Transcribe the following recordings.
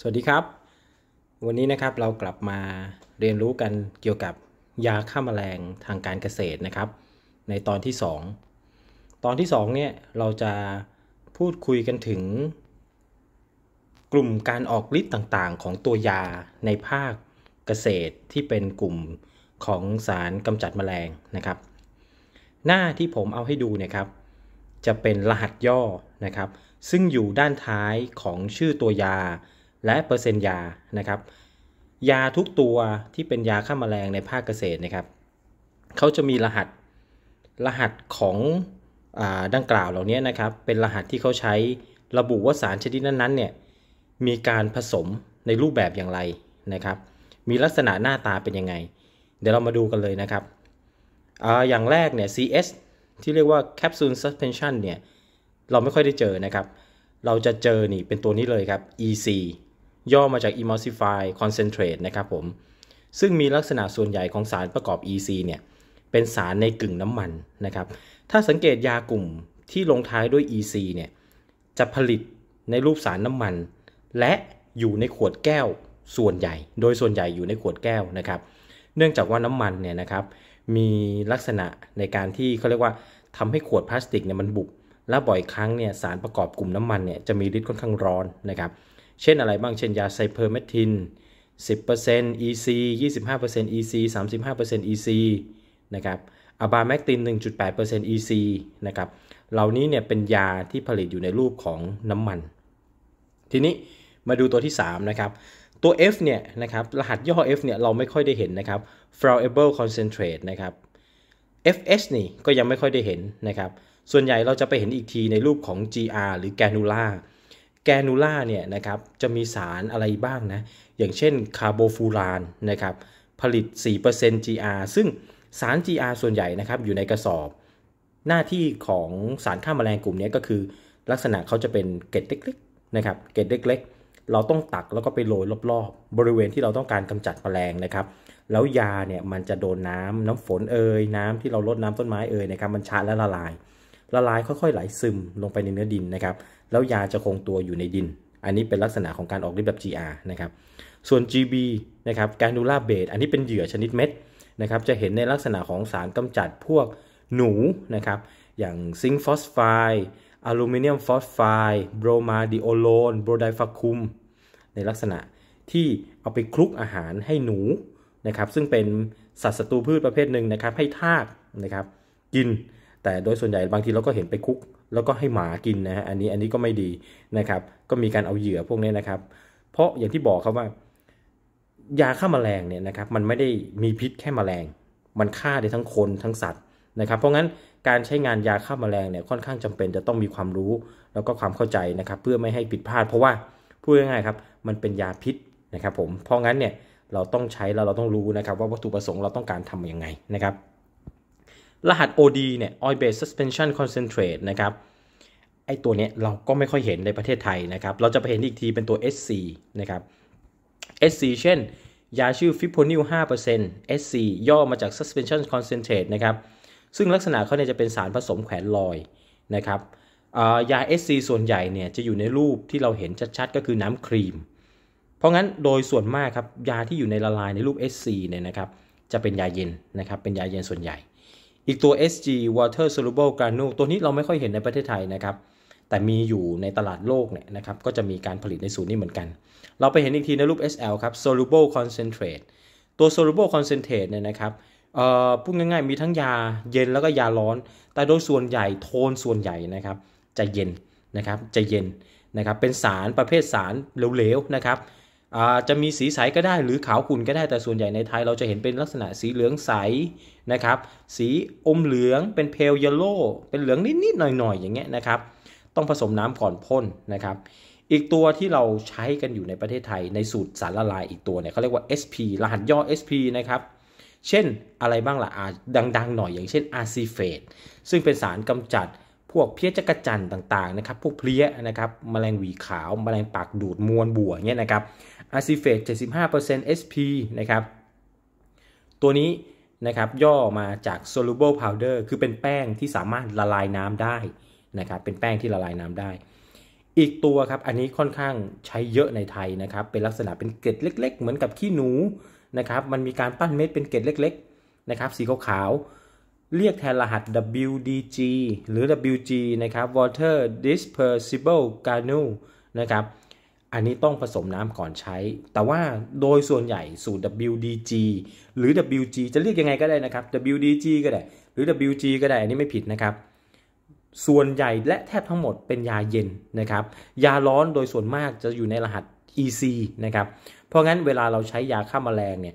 สวัสดีครับ วันนี้นะครับเรากลับมาเรียนรู้กันเกี่ยวกับยาฆ่ามาแมลงทางการเกษตรนะครับ ในตอนที่ 2 ตอนที่2เนี่ยเราจะพูดคุยกันถึง กลุ่มการออกฤทธิ์ต่างๆของตัวยาในภาคเกษตรที่เป็นกลุ่มของสารกำจัดมแมลงนะครับ หน้าที่ผมเอาให้ดูเนี่ยครับ จะเป็นรหัสย่อนะครับ ซึ่งอยู่ด้านท้ายของชื่อตัวยาและเปอร์เซ็นต์ยา นะครับ ยาทุกตัวที่เป็นยาฆ่ามาแมลงในภาคเกษตรนะครับ เขาจะมีรหัส รหัสของอดังกล่าวเหล่านี้นะครับ เป็นรหัสที่เขาใช้ระบุว่าสารชนิดนั้นๆ เนี่ย มีการผสมในรูปแบบอย่างไรนะครับ มีลักษณะหน้าตาเป็นยังไง เดี๋ยวเรามาดูกันเลยนะครับออย่างแรกเนี่ย CS ที่เรียกว่า Capsule Suspension เนี่ย เราไม่ค่อยได้เจอนะครับ เราจะเจอนี่เป็นตัวนี้เลยครับ EC ย่อมาจาก emulsify concentrate นะครับผม ซึ่งมีลักษณะส่วนใหญ่ของสารประกอบ EC เนี่ย เป็นสารในกึ่งน้ำมันนะครับ ถ้าสังเกตยากลุ่มที่ลงท้ายด้วย EC เนี่ย จะผลิตในรูปสารน้ำมัน และอยู่ในขวดแก้วส่วนใหญ่ โดยส่วนใหญ่อยู่ในขวดแก้วนะครับ เนื่องจากว่าน้ำมันเนี่ยนะครับ มีลักษณะในการที่เขาเรียกว่า ทำให้ขวดพลาสติกเนี่ยมันบุบและบ่อยครั้งเนี่ยสารประกอบกลุ่มน้ำมันเนี่ยจะมีฤทธิ์ค่อนข้างร้อนนะครับเช่นอะไรบ้างเช่นยาไซเพอร์เมทิน10% EC 25% EC 35% EC นะครับอะบาแมกติน 1.8% EC นะครับ เหล่านี้เนี่ยเป็นยาที่ผลิตอยู่ในรูปของน้ำมัน ทีนี้มาดูตัวที่ 3 นะครับ ตัว F เนี่ยนะครับ รหัสย่อ F เนี่ยเราไม่ค่อยได้เห็นนะครับ Flowable Concentrate นะครับ FS นี่ก็ยังไม่ค่อยได้เห็นนะครับ ส่วนใหญ่เราจะไปเห็นอีกทีในรูปของ GR หรือ Granular แกนูล่าเนี่ยนะครับจะมีสารอะไรบ้างนะอย่างเช่น คาร์โบฟูรานนะครับผลิต 4% GR ซึ่งสาร GR ส่วนใหญ่นะครับอยู่ในกระสอบ หน้าที่ของสารฆ่ามาแมลงกลุ่มนี้ก็คือลักษณะเขาจะเป็นเกล็ดเล็กๆนะครับเกล็ดเล็กๆ เราต้องตักแล้วก็ไปโรยรอบๆ บริเวณที่เราต้องการกำจัดมแมลงนะครับแล้วยาเนี่ยมันจะโดนน้าน้ำฝนเอ่ยน้ำที่เราลดน้ำต้นไม้เอ่ยนะครับมันชาและละลายละลายค่อยๆไหลซึมลงไปในเนื้อดินนะครับแล้วยาจะคงตัวอยู่ในดิน อันนี้เป็นลักษณะของการออกฤทธิ์แบบ GR นะครับส่วน GB นะครับการนูล่าเบดอันนี้เป็นเหยื่อชนิดเม็ดนะครับจะเห็นในลักษณะของสารกำจัดพวกหนูนะครับอย่างซิงค์ฟอสไฟอะอลูมิเนียมฟอสไฟโบรมาดิโอโลนโบรไดฟาคุมในลักษณะที่เอาไปคลุกอาหารให้หนูนะครับซึ่งเป็นสัตว์ศัตรูพืชประเภทหนึ่งนะครับให้ทากนะครับกินแต่โดยส่วนใหญ่บางทีเราก็เห็นไปคุกแล้วก็ให้หมากินนะฮะอันนี้อันนี้ก็ไม่ดีนะครับ ก็มีการเอาเหยื่อพวกนี้นะครับ เพราะอย่างที่บอกครับว่า ยาฆ่ามาแมลงเนี่ยนะครับมันไม่ได้มีพิษแค่มแมลง มันฆ่าได้ทั้งคนทั้งสัตว์นะครับเพราะงั้นการใช้งานยาฆ่ามาแมลงเนี่ยค่อนข้างจำเป็นจะต้องมีความรู้แล้วก็ความเข้าใจนะครับ เพื่อไม่ให้ผิดพลาด เพราะว่าพูดง่ายๆครับ มันเป็นยาพิษนะครับผมเพราะงั้นเนี่ยเราต้องใช้แล้วเราต้องรู้นะครับ ว่าวัตถุประสงค์เราต้องการทํำยังไงนะครับรหัส OD เนี่ย Oil Based Suspension Concentrate นะครับ ไอตัวเนี้ยเราก็ไม่ค่อยเห็นในประเทศไทยนะครับ เราจะไปเห็นอีกทีเป็นตัว SC นะครับ SC เช่น ยาชื่อ f i โพ o n i l 5% SC ย่อมาจาก Suspension Concentrate นะครับ ซึ่งลักษณะเขาเนี่ยจะเป็นสารผสมแขวนลอยนะครับยา SC ส่วนใหญ่เนี่ยจะอยู่ในรูปที่เราเห็นชัดๆก็คือน้ำครีม เพราะงั้นโดยส่วนมากครับ ยาที่อยู่ในละลายในรูป SC เนี่ยนะครับ จะเป็นยาเย็นนะครับ เป็นยาเย็นส่วนใหญ่อีกตัว SG Water Soluble Granule ตัวนี้เราไม่ค่อยเห็นในประเทศไทยนะครับ แต่มีอยู่ในตลาดโลกเนี่ยนะครับ ก็จะมีการผลิตในศูนย์นี้เหมือนกัน เราไปเห็นอีกทีในรูป SL ครับ Soluble Concentrate ตัว Soluble Concentrate เนี่ยนะครับพูดง่ายๆ มีทั้งยาเย็นแล้วก็ยาร้อน แต่โดยส่วนใหญ่โทนส่วนใหญ่นะครับ จะเย็นนะครับ จะเย็นนะครับ เป็นสารประเภทสารเหลวๆนะครับจะมีสีใสก็ได้หรือขาวขุ่นก็ได้ แต่ส่วนใหญ่ในไทยเราจะเห็นเป็นลักษณะสีเหลืองใสนะครับ สีอมเหลืองเป็นเพลเยลโล่เป็นเหลืองนิดๆหน่อยๆ อย่างเงี้ยนะครับ ต้องผสมน้ำก่อนพ่นนะครับ อีกตัวที่เราใช้กันอยู่ในประเทศไทยในสูตรสารละลายอีกตัวเนี่ยเขาเรียกว่า SP รหัสย่อ SP นะครับเช่นอะไรบ้างละ่ะ ดังๆหน่อยอย่างเช่นอาซีเฟตซึ่งเป็นสารกำจัดพวกเพี้ยจักจั่นต่างๆนะครับพวกเพลี้ยนะครับมแมลงหวีขาวมแมลงปากดูดมวนบัวเนี่ยนะครับ a c i f e 75% SP นะครับ ตัวนี้นะครับย่อมาจาก soluble powder คือเป็นแป้งที่สามารถละลายน้ำได้นะครับเป็นแป้งที่ละลายน้ำได้ อีกตัวครับอันนี้ค่อนข้างใช้เยอะในไทยนะครับ เป็นลักษณะเป็นเกล็ดเล็กๆ เหมือนกับขี้หนูนะครับ มันมีการปั้นเม็ดเป็นเกล็ดเล็ก ๆนะครับ สีขาวๆเรียกแทนรหัส WDG หรือ WG นะครับ Water Dispersible Granule นะครับอันนี้ต้องผสมน้ำก่อนใช้ แต่ว่าโดยส่วนใหญ่ สูตร WDG หรือ WG จะเรียกยังไงก็ได้นะครับ WDG ก็ได้ หรือ WG ก็ได้อันนี้ไม่ผิดนะครับ ส่วนใหญ่และแทบทั้งหมดเป็นยาเย็นนะครับ ยาร้อนโดยส่วนมากจะอยู่ในรหัส EC นะครับ เพราะงั้นเวลาเราใช้ยาฆ่ามาแมลงเนี่ย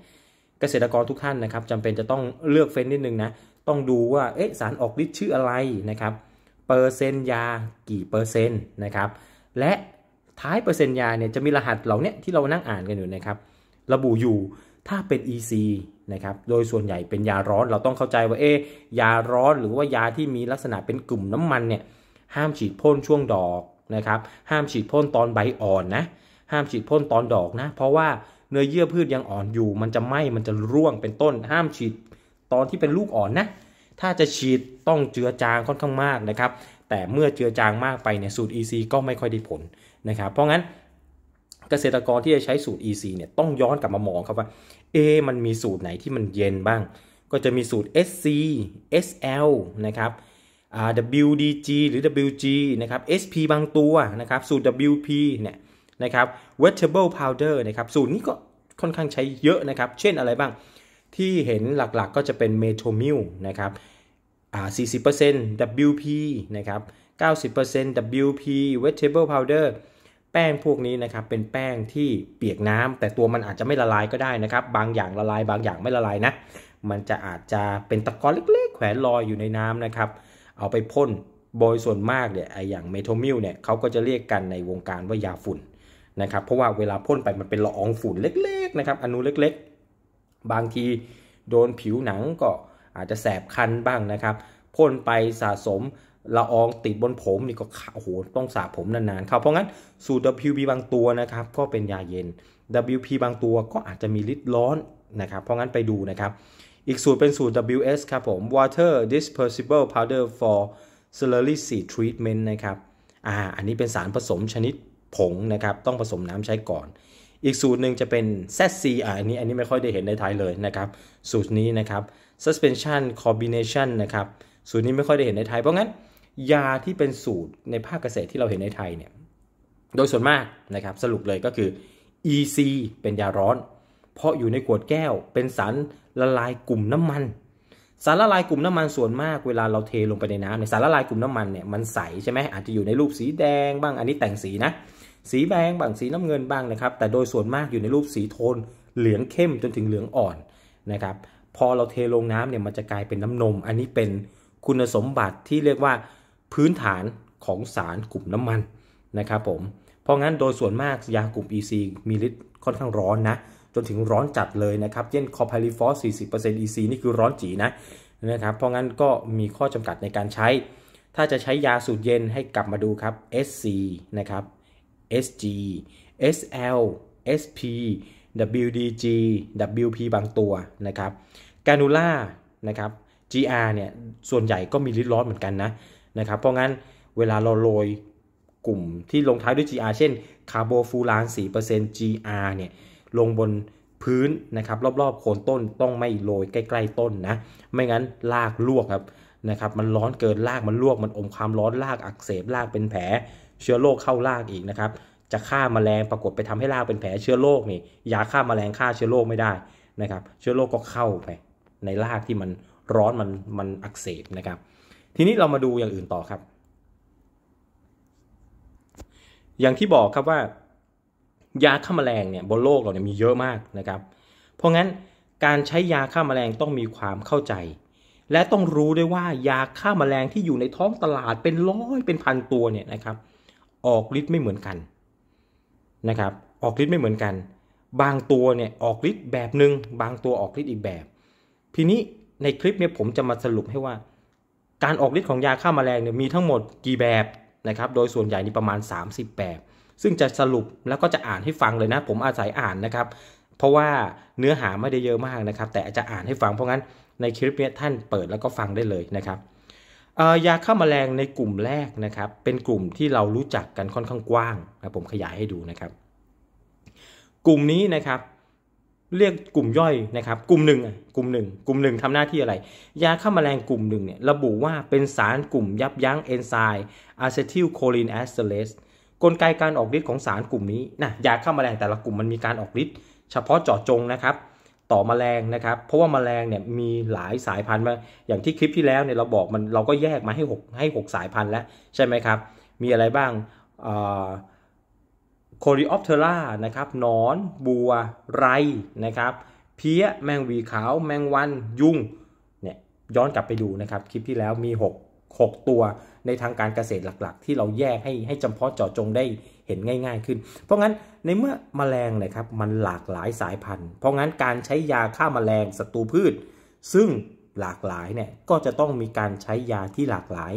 เกษตรกรทุกท่านนะครับจำเป็นจะต้องเลือกเฟ้นนิดนึงนะ ต้องดูว่า เอ๊ะสารออกฤทธิ์ชื่ออะไรนะครับ เปอร์เซ็นต์ยากี่เปอร์เซ็นต์นะครับ และท้ายเปอร์เซ็นต์ยาเนี่ยจะมีรหัสเหล่านี้ที่เรานั่งอ่านกันอยู่นะครับระบุอยู่ถ้าเป็น EC นะครับโดยส่วนใหญ่เป็นยาร้อนเราต้องเข้าใจว่าเอ๊ยาร้อนหรือว่ายาที่มีลักษณะเป็นกลุ่มน้ำมันเนี่ยห้ามฉีดพ่นช่วงดอกนะครับห้ามฉีดพ่นตอนใบอ่อนนะห้ามฉีดพ่นตอนดอกนะ เพราะว่าเนื้อเยื่อพืชยังอ่อนอยู่ มันจะไหม้มันจะร่วงเป็นต้น ห้ามฉีดตอนที่เป็นลูกอ่อนนะถ้าจะฉีดต้องเจือจางค่อนข้างมากนะครับแต่เมื่อเจือจางมากไปเนี่ยสูตร EC ก็ไม่ค่อยได้ผลนะครับเพราะงั้นเกษตรกรที่จะใช้สูตร EC เนี่ยต้องย้อนกลับมามองครับว่าเอมันมีสูตรไหนที่มันเย็นบ้าง ก็จะมีสูตร SC SL นะครับ WDG หรือ WG นะครับ SP บางตัวนะครับสูตร WP เนี่ยนะครับ vegetable powder นะครับสูตรนี้ก็ค่อนข้างใช้เยอะนะครับเช่นอะไรบ้างที่เห็นหลักๆก็จะเป็นเมโทมิลนะครับ40% WP นะครับ 90% WP vegetable powder แป้งพวกนี้นะครับเป็นแป้งที่เปียกน้ำแต่ตัวมันอาจจะไม่ละลายก็ได้นะครับ บางอย่างละลายบางอย่างไม่ละลายนะมันจะอาจจะเป็นตะกอนเล็กๆ แขวนลอยอยู่ในน้ำนะครับเอาไปพ่นโดยส่วนมากเนี่ยไออย่างเมทอมิลเนี่ยเขาก็จะเรียกกันในวงการว่ายาฝุ่นนะครับเพราะว่าเวลาพ่นไปมันเป็นละอองฝุ่นเล็กๆนะครับอนุเล็กๆ บางทีโดนผิวหนังก็อาจจะแสบคันบ้างนะครับพ่นไปสะสมละอองติดบนผมนี่ก็โอ้โหต้องสระผมนานๆครับเพราะงั้นสูตร WP บางตัวนะครับ ก็เป็นยาเย็น WP บางตัวก็อาจจะมีฤทธิ์ร้อนนะครับ เพราะงั้นไปดูนะครับ อีกสูตรเป็นสูตร WS ครับผม Water Dispersible Powder for Celery Seed Treatment นะครับอ่าอันนี้เป็นสารผสมชนิดผงนะครับ ต้องผสมน้ำใช้ก่อน อีกสูตรหนึ่งจะเป็น ZC อ่าอันนี้อันนี้ไม่ค่อยได้เห็นในไทยเลยนะครับ สูตรนี้นะครับ Suspension Combination นะครับสูตรนี้ไม่ค่อยได้เห็นในไทย เพราะงั้น ยาที่เป็นสูตรในภาคเกษตรที่เราเห็นในไทยเนี่ย โดยส่วนมากนะครับ สรุปเลยก็คือ EC เป็นยาร้อน เพราะอยู่ในขวดแก้ว เป็นสารละลายกลุ่มน้ำมัน สารละลายกลุ่มน้ำมันส่วนมาก เวลาเราเทลงไปในน้ำในสารละลายกลุ่มน้ำมันเนี่ยมันใสใช่ไหมอาจจะอยู่ในรูปสีแดงบ้าง อันนี้แต่งสีนะ สีแดงบ้าง สีน้ำเงินบ้างนะครับ แต่โดยส่วนมากอยู่ในรูปสีโทนเหลืองเข้มจนถึงเหลืองอ่อนนะครับ พอเราเทลงน้ำเนี่ยมันจะกลายเป็นน้ำนม อันนี้เป็นคุณสมบัติที่เรียกว่าพื้นฐานของสารกลุ่มน้ำมันนะครับผม เพราะงั้นโดยส่วนมากยากลุ่ม EC มีฤทธิ์ค่อนข้างร้อนนะ จนถึงร้อนจัดเลยนะครับเช่นคอพาริฟอส40% EC นี่คือร้อนจีนะนะครับ เพราะงั้นก็มีข้อจำกัดในการใช้ ถ้าจะใช้ยาสูตรเย็นให้กลับมาดูครับ SC นะครับ SG SL SP WDG WP บางตัวนะครับกานูล่านะครับ GR เนี่ยส่วนใหญ่ก็มีลิตรร้อนเหมือนกันนะนะครับเพราะงั้นเวลาเราโรยกลุ่มที่ลงท้ายด้วย GR เช่น คาร์โบฟูราน4% GR เนี่ยลงบนพื้นนะครับรอบๆโคนต้นต้องไม่โรยใกล้ ๆต้นนะ ไม่งั้นลากลวกครับนะครับมันร้อนเกินลาก มันลวกมันอมความร้อนลากอักเสบลากเป็นแผลเชื้อโรคเข้าลากอีกนะครับจะฆ่ามาแมลงปรากฏไปทำให้ลากเป็นแผลเชื้อโรคนี่ยาฆ่ามาแมลงฆ่าเชื้อโรคไม่ได้นะครับเชื้อโรคก็เข้าไปในลากที่มันร้อนมันมันอักเสบนะครับ ทีนี้เรามาดูอย่างอื่นต่อครับ อย่างที่บอกครับว่า ยาฆ่าแมลงเนี่ยบนโลกเราเนี่ยมีเยอะมากนะครับ เพราะงั้นการใช้ยาฆ่าแมลงต้องมีความเข้าใจ และต้องรู้ด้วยว่ายาฆ่าแมลงที่อยู่ในท้องตลาดเป็นร้อยเป็นพันตัวเนี่ยนะครับ ออกฤทธิ์ไม่เหมือนกันนะครับ ออกฤทธิ์ไม่เหมือนกัน บางตัวเนี่ยออกฤทธิ์แบบหนึง่ง บางตัวออกฤทธิ์อีกแบบ ทีนี้ในคลิปนี้ผมจะมาสรุปให้ว่า การออกฤทธิ์ของยาฆ่ามาแมลงเนี่ยมีทั้งหมดกี่แบบนะครับ โดยส่วนใหญ่นี่ประมาณ30แบบซึ่งจะสรุปแล้วก็จะอ่านให้ฟังเลยนะ ผมอาศัยอ่านนะครับ เพราะว่าเนื้อหาไม่ได้เยอะมากนะครับ แต่จะอ่านให้ฟังเพราะงั้นในคลิปนี้ท่านเปิดแล้วก็ฟังได้เลยนะครับยาฆ่ามาแมลงในกลุ่มแรกนะครับ เป็นกลุ่มที่เรารู้จักกันค่อนข้างกว้างนะผมขยายให้ดูนะครับ กลุ่มนี้นะครับเรียกกลุ่มย่อยนะครับกลุ่มหนึ่งกลุ่มหนึ่งกลุ่มหนึ่งทำหน้าที่อะไร ยาฆ่าแมลงกลุ่มหนึ่งเนี่ยระบุว่าเป็นสารกลุ่มยับยั้งเอนไซม์อะเซทิลโคลินแอสเทเลสกลไกการออกฤทธิ์ของสารกลุ่มนี้นะยาฆ่าแมลงแต่ละกลุ่มมันมีการออกฤทธิ์เฉพาะเจาะจงนะครับ ต่อมแมลงนะครับ เพราะว่ามาแมลงเนี่ยมีหลายสายพันธุ์มาอย่างที่คลิปที่แล้วเนี่ยเราบอกมันเราก็แยกมาให้6ให้ 6 สายพันธุ์แล้วใช่ไหมครับมีอะไรบ้างอ่าโคริออปเทล่านะครับนอน บัว ไร นะครับ เพี้ย แมงวีขาว แมงวัน ยุง เนี่ย ย้อนกลับไปดูนะครับ คลิปที่แล้วมี 6 6 ตัว ในทางการเกษตรหลักๆ ที่เราแยกให้ ให้จำเพาะเจาะจงได้เห็นง่าย ๆ ขึ้น เพราะงั้นในเมื่อมแมลงนะครับ มันหลากหลายสายพันธุ์ เพราะงั้นการใช้ยาฆ่ามาแมลงศัตรูพืช ซึ่งหลากหลาย เนี่ย ก็จะต้องมีการใช้ยาที่หลากหลาย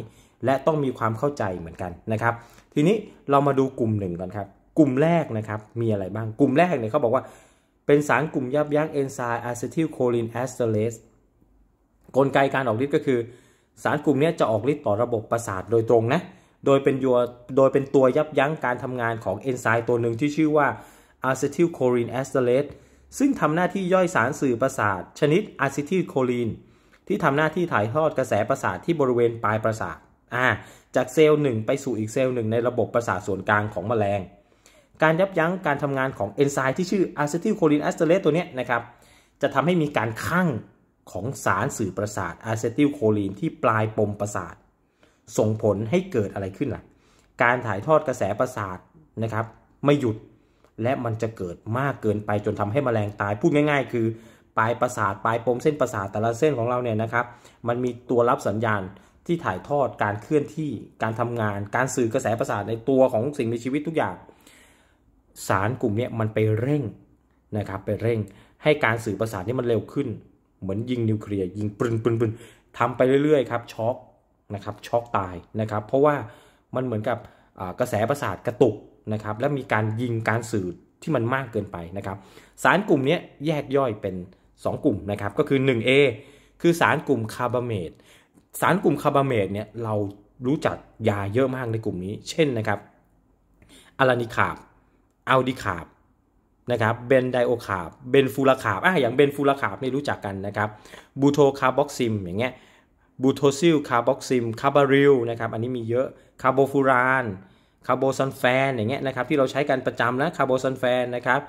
และต้องมีความเข้าใจเหมือนกันนะครับ ทีนี้เรามาดูกลุ่มหนึ่งก่อนครับกลุ่มแรกนะครับมีอะไรบ้างกลุ่มแรกเนี่ยเขาบอกว่า เป็นสารกลุ่มยับยั้งเอนไซม์อะซิทิลโคลินแอสเตเลสกลไกการออกฤทธิ์ก็คือ สารกลุ่มนี้จะออกฤทธิ์ต่อระบบประสาทโดยตรงนะโดยเป็นยัวโดยเป็นตัวยับยั้งการทำงานของเอนไซม์ตัวหนึ่งที่ชื่อว่าอะซิทิลโคลินแอสเตเลสซึ่งทำหน้าที่ย่อยสารสื่อประสาทชนิดอะซิทิลโคลินที่ทำหน้าที่ถ่ายทอดกระแสประสาทที่บริเวณปลายประสาท จากเซลล์หนึ่งไปสู่อีกเซลล์หนึ่งในระบบประสาทส่วนกลางของแมลงการยับยั้งการทำงานของเอนไซม์ที่ชื่ออะซิทิลโคลินแอสเตอเรตตัวนี้นะครับ จะทำให้มีการคั่งของสารสื่อประสาทอะซิทิลโคลินที่ปลายปมประสาท ส่งผลให้เกิดอะไรขึ้นล่ะ การถ่ายทอดกระแสประสาทนะครับ ไม่หยุด และมันจะเกิดมากเกินไปจนทำให้มแมลงตาย พูดง่ายๆคือ ปลายประสาทปลายปมเส้นประสาทแต่ละเส้นของเราเนี่ยนะครับ มันมีตัวรับสัญญาณที่ถ่ายทอดการเคลื่อนที่ การทำงาน การสื่อกระแสประสาทในตัวของสิ่งมีชีวิตทุกอย่างสารกลุ่มนี้มันไปเร่งนะครับไปเร่งให้การสื่อประสาทนี่มันเร็วขึ้น เหมือนยิงนิวเคลียร์ยิงปืนปืนปืนทำไปเรื่อยๆครับช็อกนะครับช็อกตายนะครับเพราะว่ามันเหมือนกับกระแสประสาทกระตุกนะครับและมีการยิงการสื่อที่มันมากเกินไปนะครับสารกลุ่มนี้แยกย่อยเป็น 2 กลุ่มนะครับก็คือ 1A คือสารกลุ่มคาร์บาเมตสารกลุ่มคาร์บาเมตเนี่ยเรารู้จักยาเยอะมากในกลุ่มนี้ เช่นนะครับอะลานิคาบอัลดิคาบนะครับ เบนไดโอคาบเบนฟูลาคาบอ่ะอย่างเบนฟูลาคาบนี่รู้จักกันนะครับบูโทคาร์บอกซิมอย่างเงี้ยบูโทซิลคาร์บอกซิมคาร์บาริลนะครับ อันนี้มีเยอะ คาร์โบฟูราน คาร์โบซอนแฟนอย่างเงี้ยนะครับที่เราใช้กันประจำนะคาร์โบซอนแฟนนะครับ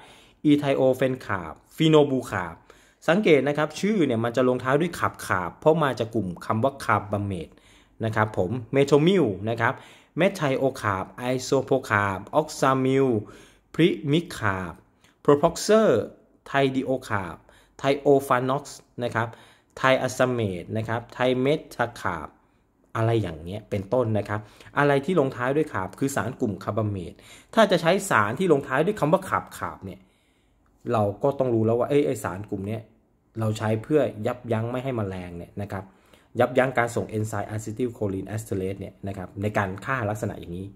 อีไทโอเฟนคาบฟีโนบูคาบสังเกตนะครับชื่อเนี่ยมันจะลงท้ายด้วยคาบคาบ เพราะมาจากกลุ่มคำว่าคาร์บาเมตนะครับผม เมโทมิลนะครับ เมทไทโอคาบไอโซโพคาบออกซามิลพริมิคาบโปรพ็อกเซอร์ไทดิโอคาบไทโอฟานอกซ์นะครับไทอะซมเมตนะครับไทเมทาคาบอะไรอย่างเงี้ยเป็นต้นนะครับ อะไรที่ลงท้ายด้วยคาบคือสารกลุ่มคาร์บาเมตถ้าจะใช้สารที่ลงท้ายด้วยคำว่าคาบคาบเนี่ย เราก็ต้องรู้แล้วว่าไอ้สารกลุ่มนี้เราใช้เพื่อยับยั้งไม่ให้มแมลงเนี่ยนะครับ ยับยั้งการส่งเอนไซม์อะซิติลโคลินแอสเทเลสเนี่ยนะครับในการฆ่าลักษณะอย่างนี้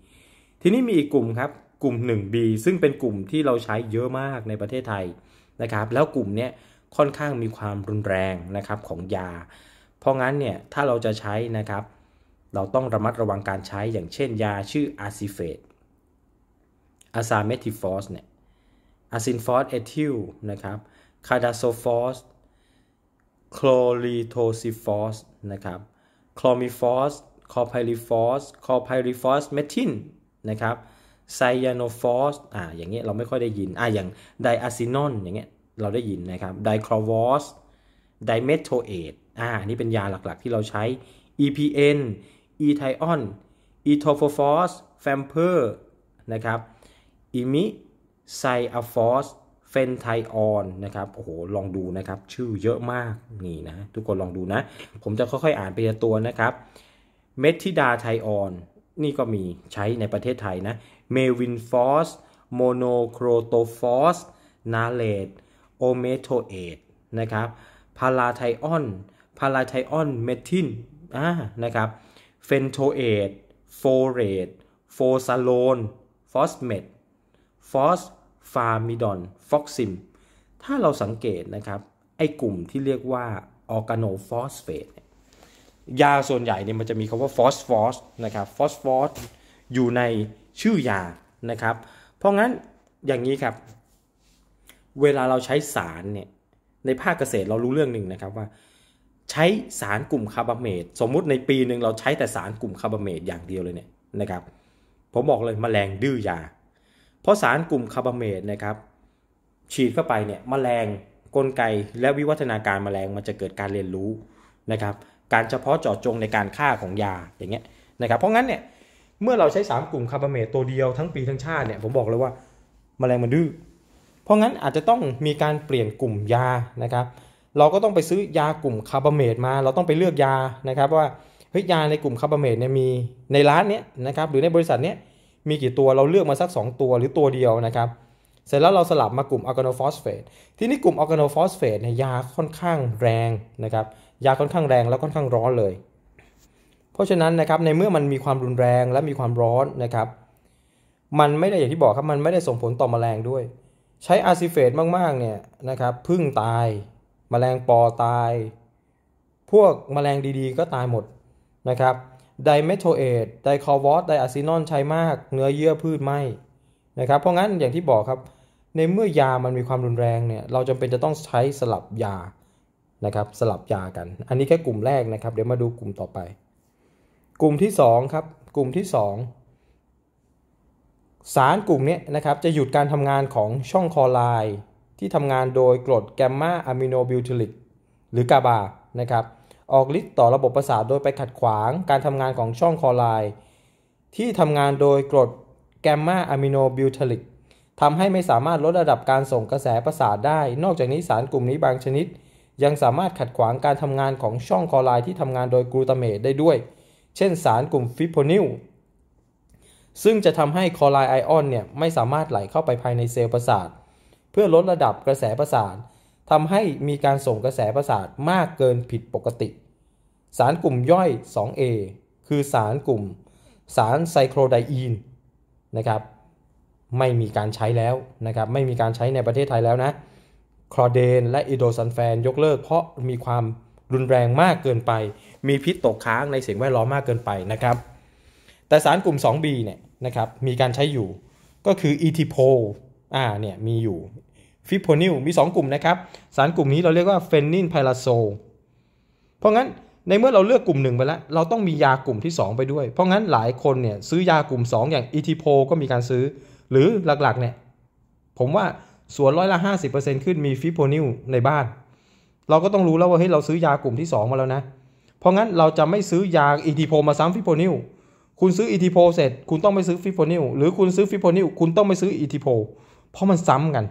ทีนี้มีอีกกลุ่มครับกลุ่ม 1B ซึ่งเป็นกลุ่มที่เราใช้เยอะมากในประเทศไทยนะครับ แล้วกลุ่มนี้ค่อนข้างมีความรุนแรงนะครับของยา เพราะงั้นเนี่ยถ้าเราจะใช้นะครับ เราต้องระมัดระวังการใช้อย่างเช่นยาชื่ออาซิเฟตอาซาเมทิฟอสเนี่ยอาซินฟอสเอทิลนะครับคาดาโซฟอสคลอรีโทซิฟอสนะครับคลอมิฟอสคอไพริฟอสคอไพริฟอสเมทินนะครับไซยาโนฟอสอ่าอย่างเงี้ยเราไม่ค่อยได้ยินอ่าอย่างไดอะซินอนอย่างเงี้ยเราได้ยินนะครับ ไดคลอวอส ไดเมทโทเอตอ่านี่เป็นยาหลักๆที่เราใช้ EPN e t h i o n e t o f o f o s f a m p e r นะครับ อิมิไซอาฟอส เฟนไทออน นะครับ โอ้โห ลองดูนะครับ ชื่อเยอะมาก นี่นะ ทุกคนลองดูนะ ผมจะค่อย ๆ อ่านไปตัวนะครับ เมทิดาไทออน นี่ก็มีใช้ในประเทศไทยนะเมวินฟอสโมโนโครโตฟอสนาเลตโอเมโทเอตนะครับพาราไทออนพาราไทออนเมทินนะครับเฟนโทเอตโฟเรตโฟซาโลนฟอสเมตฟอสฟามิดอนฟอกซิมถ้าเราสังเกตนะครับ ไอกลุ่มที่เรียกว่าออร์แกโนฟอสเฟตยาส่วนใหญ่เนี่ยมันจะมีคำว่าฟอสฟอสนะครับฟอสฟอสอยู่ในชื่อยานะครับเพราะงั้นอย่างนี้ครับเวลาเราใช้สารเนี่ยในภาคเกษตรเรารู้เรื่องหนึ่งนะครับว่าใช้สารกลุ่มคาร์บอเมตสมมุติในปีหนึ่งเราใช้แต่สารกลุ่มคาร์บอเมตอย่างเดียวเลยเนี่ยนะครับผมบอกเลยมแมลงดื้อยาเพราะสารกลุ่มคาร์บอเมตนะครับฉีดเข้าไปเนี่ยมแมลงกลไกและวิวัฒนาการมแมลงมันจะเกิดการเรียนรู้นะครับการเฉพาะเจาะจงในการฆ่าของยาอย่างเงี้ยนะครับเพราะงั้นเนี่ยเมื่อเราใช้ 3กลุ่มคาร์บอเมตตัวเดียวทั้งปีทั้งชาติเนี่ยผมบอกเลยว่ามาแมลงมันดื้อ เพราะงั้นอาจจะต้องมีการเปลี่ยนกลุ่มยานะครับเราก็ต้องไปซื้อยากลุ่มคาร์บอเมตมาเราต้องไปเลือกยานะครับว่าเฮ้ยยาในกลุ่มคาร์บอเมตเนี่ยมีในร้านเนี้ยนะครับหรือในบริษัทเนี้ยมีกี่ตัวเราเลือกมาสัก2ตัวหรือตัวเดียวนะครับเสร็จแล้วเราสลับมากลุ่มออร์แกโนฟอสเฟตที่นี่กลุ่มออร์แกโนฟอสเฟตเนี่ยยาค่อนข้างแรงนะครับยาค่อนข้างแรงแล้วค่อนข้างร้อนเลยเพราะฉะนั้นนะครับในเมื่อมันมีความรุนแรงและมีความร้อนนะครับมันไม่ได้อย่างที่บอกครับ มันไม่ได้ส่งผลต่อมแมลงด้วยใช้อาซิเฟตมากๆเนี่ยนะครับพึ่งตายมแมลงปอตาย พวกมแมลงดีๆ ก็ตายหมดนะครับไดเมทโทเอตไดคอวอสไดอาซินอน ใช้มากเนื้อเยื่อพืชไหมนะครับเพราะงั้นอย่างที่บอกครับ ในเมื่อยามันมีความรุนแรงเนี่ยเราจำเป็นจะต้องใช้สลับยานะครับสลับยากัน อันนี้แค่กลุ่มแรกนะครับเดี๋ยวมาดูกลุ่มต่อไปกลุ่มที่ 2 ครับ กลุ่มที่ 2 สารกลุ่มนี้นะครับ จะหยุดการทำงานของช่องคอไลน์ที่ทำงานโดยกรดแกมมาอะมิโนบิวทิลิกหรือกาบานะครับออกฤทธิ์ต่อระบบประสาทโดยไปขัดขวาง การทำงานของช่องคอไลน์ที่ทำงานโดยกรดแกมมาอะมิโนบิวทิลิกทำให้ไม่สามารถลดระดับการส่งกระแสประสาทได้ นอกจากนี้สารกลุ่มนี้บางชนิด ยังสามารถขัดขวางการทำงานของช่องคอไลน์ที่ทำงานโดยกลูตาเมตได้ด้วยเช่นสารกลุ่มฟิโพนิลซึ่งจะทำให้คอไลไอออนเนี่ย ไม่สามารถไหลเข้าไปภายในเซลล์ประสาท เพื่อลดระดับกระแสประสาททำให้มีการส่งกระแสประสาทมากเกินผิดปกติ สารกลุ่มย่อย 2A คือสารกลุ่มสารไซโครไดอีน นะครับ ไม่มีการใช้แล้วนะครับ ไม่มีการใช้ในประเทศไทยแล้วนะคลอเดน และอิโดซันแฟน ยกเลิกเพราะมีความรุนแรงมากเกินไป มีพิษตกค้างในสิ่งแวดล้อมมากเกินไปนะครับ แต่สารกลุ่ม 2B เนี่ยนะครับ มีการใช้อยู่ ก็คืออีทิโพอ่าเนี่ยมีอยู่ ฟิโพนิลมี 2 กลุ่มนะครับ สารกลุ่มนี้เราเรียกว่าเฟนนินไพลาโซเพราะงั้นในเมื่อเราเลือกกลุ่มหนึ่งไปแล้ว เราต้องมียากลุ่มที่ 2 ไปด้วย เพราะงั้นหลายคนเนี่ยซื้อยากลุ่ม 2 อย่างอีทิโพก็มีการซื้อ หรือหลักๆเนี่ย ผมว่าส่วนร้อยละ 50%ขึ้นมีฟิโพนิลในบ้านเราก็ต้องรู้แล้วว่าเฮ้ยเราซื้อยากลุ่มที่ 2 มาแล้วนะ เพราะงั้นเราจะไม่ซื้อยาอีทีโพมาซ้ำฟิโพนิล คุณซื้ออีทีโพเสร็จคุณต้องไปซื้อฟิโพนิล หรือ คุณซื้อฟิโพนิลคุณต้องไปซื้ออีทีโพเพราะมันซ้ำกัน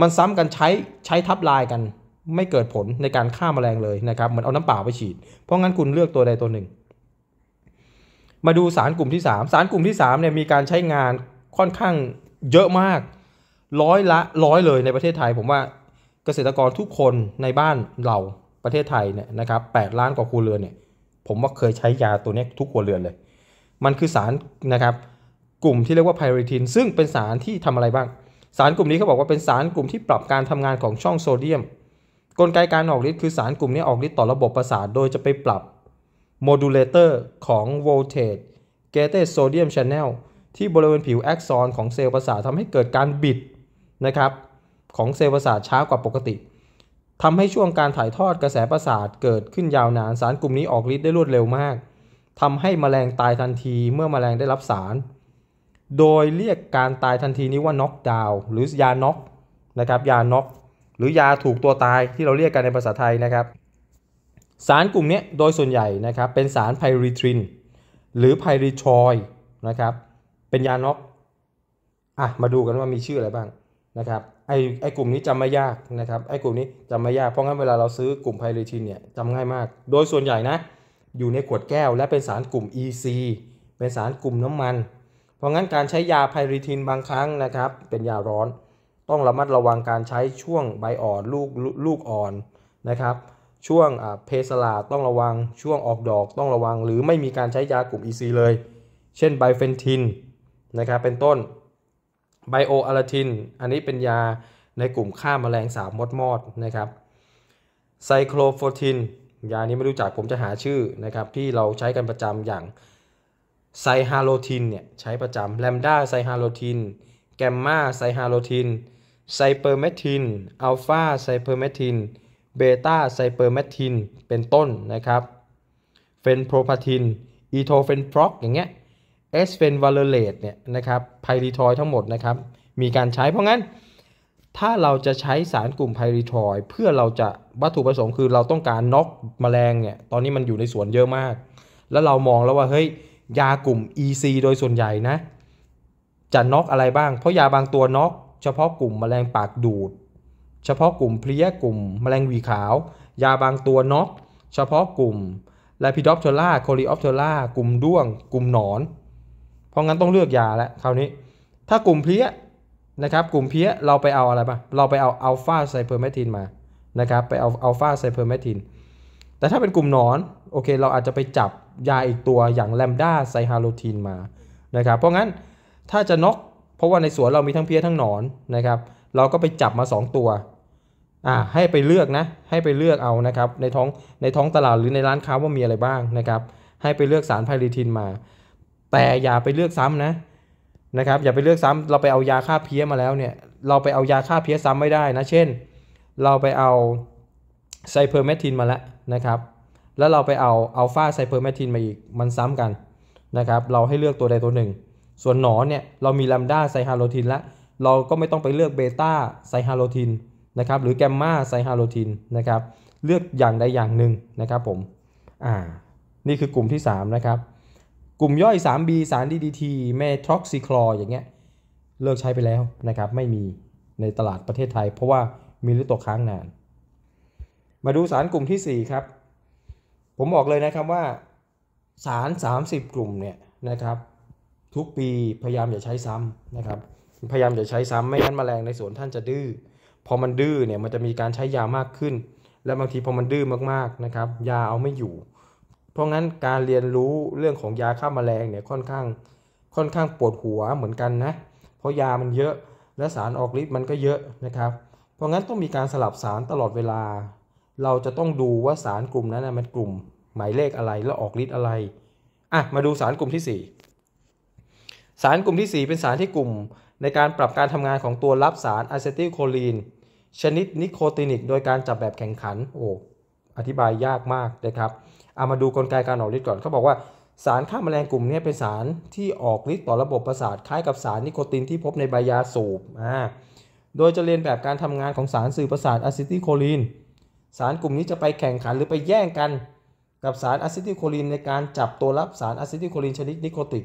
มันซ้ำกันใช้ใช้ทับลายกัน ไม่เกิดผลในการฆ่ามาแมลงเลยนะครับเหมือนเอาน้ำเปล่าไปฉีด เพราะงั้นคุณเลือกตัวใดตัวหนึ่ง มาดูสารกลุ่มที่ 3 สารกลุ่มที่3เนี่ยมีการใช้งานค่อนข้างเยอะมาก ร้อยละร้อยเลยในประเทศไทยผมว่ากษตรกรทุกคนในบ้านเราประเทศไทยเนี่ยนะครับแล้านกว่าครัวเรือนเนี่ย ผมว่าเคยใช้ยาตัวนี้ทุกครัวเรือนเลย มันคือสารนะครับกลุ่มที่เรียกว่าไพริทินซึ่งเป็นสารที่ทำอะไรบ้าง สารกลุ่มนี้เขาบอกว่าเป็นสารกลุ่มที่ปรับการทำงานของช่องโซเดียมกลไกการออกฤทธิ์คือสารกลุ่มนี้ออกฤทธิ์ต่อระบบประสาท โดยจะไปปรับโมดูลเลเตอร์ของโวลเทจเกเตสโซเดียมชานแนลที่บริเวณผิวแอคซอนของเซลล์ประสาททำให้เกิดการบิดนะครับของเซลล์ประสาทช้ากว่าปกติทำให้ช่วงการถ่ายทอดกระแสประสาท เกิดขึ้นยาวนานสารกลุ่มนี้ออกฤทธิ์ได้รวดเร็วมากทำให้มแมลงตายทันทีเมื่อมแมลงได้รับสาร โดยเรียกการตายทันทีนี้ว่าน็อกดาวหรือยาน็อกนะครับยาน็อกหรือยาถูกตัวตายที่เราเรียกกันในภาษาไทยนะครับ สารกลุ่มนี้โดยส่วนใหญ่นะครับเป็นสารไพริทรินหรือไพริทรอยนะครับเป็นยาน็อกอ่ะมาดูกันว่ามีชื่ออะไรบ้างะครับไอไอกลุ่มนี้จำไม่ยากนะครับ ไอกลุ่มนี้จำไม่ยาก เพราะงั้นเวลาเราซื้อกลุ่มไพเรทินเนี่ยจำง่ายมาก โดยส่วนใหญ่นะอยู่ในขวดแก้วและเป็นสารกลุ่ม EC เป็นสารกลุ่มน้ำมัน เพราะงั้นการใช้ยาไพเรทินบางครั้งนะครับเป็นยาร้อน ต้องระมัดระวังการใช้ช่วงใบอ่อนลูกลูกอ่อนนะครับช่วงเพสลาต้องระวังช่วงออกดอกต้องระวัง หรือไม่มีการใช้ยากลุ่ม EC เลย เช่นไบเฟนทินนะครับเป็นต้นไบโออาราทิน อันนี้เป็นยาในกลุ่มฆ่ามาแมลงสาบมดมอดนะครับไซโครโฟทินยานี้ไม่รู้จักผมจะหาชื่อนะครับ ที่เราใช้กันประจำอย่างไซฮาโลทินเนี่ยใช้ประจำแลมด้าไซฮาโลทินแกมมาไซฮาโลทินไซเปอร์เมทินอัลฟาไซเปอร์เมทินเบต้าไซเปอร์เมทินเป็นต้นนะครับเฟนโพรพาทินอีโทเฟนฟล็อกอย่างเงี้ยเอสเฟนวาเลเลตเนี่ยนะครับไพรีทอยทั้งหมดนะครับมีการใช้เพราะงั้น ถ้าเราจะใช้สารกลุ่มไพรีทอยเพื่อเราจะวัตถุประสงค์คือเราต้องการน็อกมแมลงเนี่ยตอนนี้มันอยู่ในสวนเยอะมาก แล้วเรามองแล้วว่าเฮ้ยยากลุ่ม EC โดยส่วนใหญ่นะจะน็อกอะไรบ้าง เพราะยาบางตัวน็อก เฉพาะกลุ่มมแมลงปากดูด เฉพาะกลุ่มเพลี้ยกลุ่มมแมลงวีขาว ยาบางตัวน็อกเฉพาะกลุ่มไลพิดอปเทล่าโคลีออปเทล่ากลุ่มด้วง กลุ่มหนอนเพราะงั้นต้องเลือกยาแล้วคราวนี้ ถ้ากลุ่มเพี้ยนะครับกลุ่มเพี้ยเราไปเอาอะไรมาเราไปเอาอัลฟาไซเปอร์เมทินมานะครับไปเอาอัลฟาไซเปอร์เมทินแต่ถ้าเป็นกลุ่มนอนโอเคเราอาจจะไปจับยาอีกตัวอย่างแลมด้าไซฮาโลทีนมานะครับเพราะงั้นถ้าจะน็อกเพราะว่าในสวนเรามีทั้งเพี้ยทั้งนอนนะครับเราก็ไปจับมา 2 ตัวอ่าให้ไปเลือกนะให้ไปเลือกเอานะครับในท้องในท้องตลาดหรือในร้านค้าว่ามีอะไรบ้างนะครับให้ไปเลือกสารไพลิทินมาแต่อย่าไปเลือกซ้ำนะนะครับ อย่าไปเลือกซ้ำ เราไปเอายาฆ่าเพี้ยมาแล้วเนี่ยเราไปเอายาฆ่าเพี้ยซ้ำไม่ได้นะเช่น เราไปเอา ไซเพอร์เมทินมาแล้วนะครับแล้วเราไปเอาอัลฟาไซเพอร์เมทินมาอีกมันซ้ำกันนะครับเราให้เลือกตัวใดตัวหนึ่งส่วนหนอนเนี่ยเรามีลัมด้าไซฮาโลทินแล้วเราก็ไม่ต้องไปเลือกเบต้าไซฮาโลทินนะครับหรือแกมมาไซฮาโลทินนะครับเลือกอย่างใดอย่างหนึ่งนะครับผมอ่านี่คือกลุ่มที่ 3 นะครับกลุ่มย่อย 3B สาร DDT เมทรอกซิคลออย่างเงี้ยเลิกใช้ไปแล้วนะครับไม่มีในตลาดประเทศไทยเพราะว่ามีฤทธิ์ตกค้างนาน มาดูสารกลุ่มที่ 4 ครับ ผมบอกเลยนะครับว่าสาร30 กลุ่มเนี่ยนะครับทุกปีพยายามอย่าใช้ซ้ำนะครับพยายามอย่าใช้ซ้ำไม่งั้นมแมลงในสวนท่านจะดื้อพอมันดื้อเนี่ยมันจะมีการใช้ยามากขึ้น และบางทีพอมันดื้อมากๆนะครับยาเอาไม่อยู่ราะงั้นการเรียนรู้เรื่องของยาฆ่ามาแมลงเนี่ยค่อนข้าง ค่อนข้างปวดหัวเหมือนกันนะ เพราะยามันเยอะและสารออกฤทธิ์มันก็เยอะนะครับ เพราะงั้นต้องมีการสลับสารตลอดเวลา เราจะต้องดูว่าสารกลุ่มนั้นนะมันกลุ่ม หมายเลขอะไรและออกฤทธิ์อะไรอ่ะมาดูสารกลุ่มที่ 4 สารกลุ่มที่ 4 เป็นสารที่กลุ่มในการปรับการทำงานของตัวรับสารอะเซติลโคลีนชนิดนิโคตินิกโดยการจับแบบแข่งขันโอ้อธิบายยากมากนะครับเอามาดูกลไกการออกฤทธิ์ก่อน เขาบอกว่าสารฆ่าแมลงกลุ่มนี้เป็นสารที่ออกฤทธิ์ต่อระบบประสาท คล้ายกับสารนิโคตินที่พบในใบยาสูบ อ่า โดยจะเรียนแบบการทำงานของสารสื่อประสาทอะซิติโคลีน สารกลุ่มนี้จะไปแข่งขันหรือไปแย่งกันกับสารอะซิติโคลีน ในการจับตัวรับสารอะซิติโคลีนชนิดนิโคติก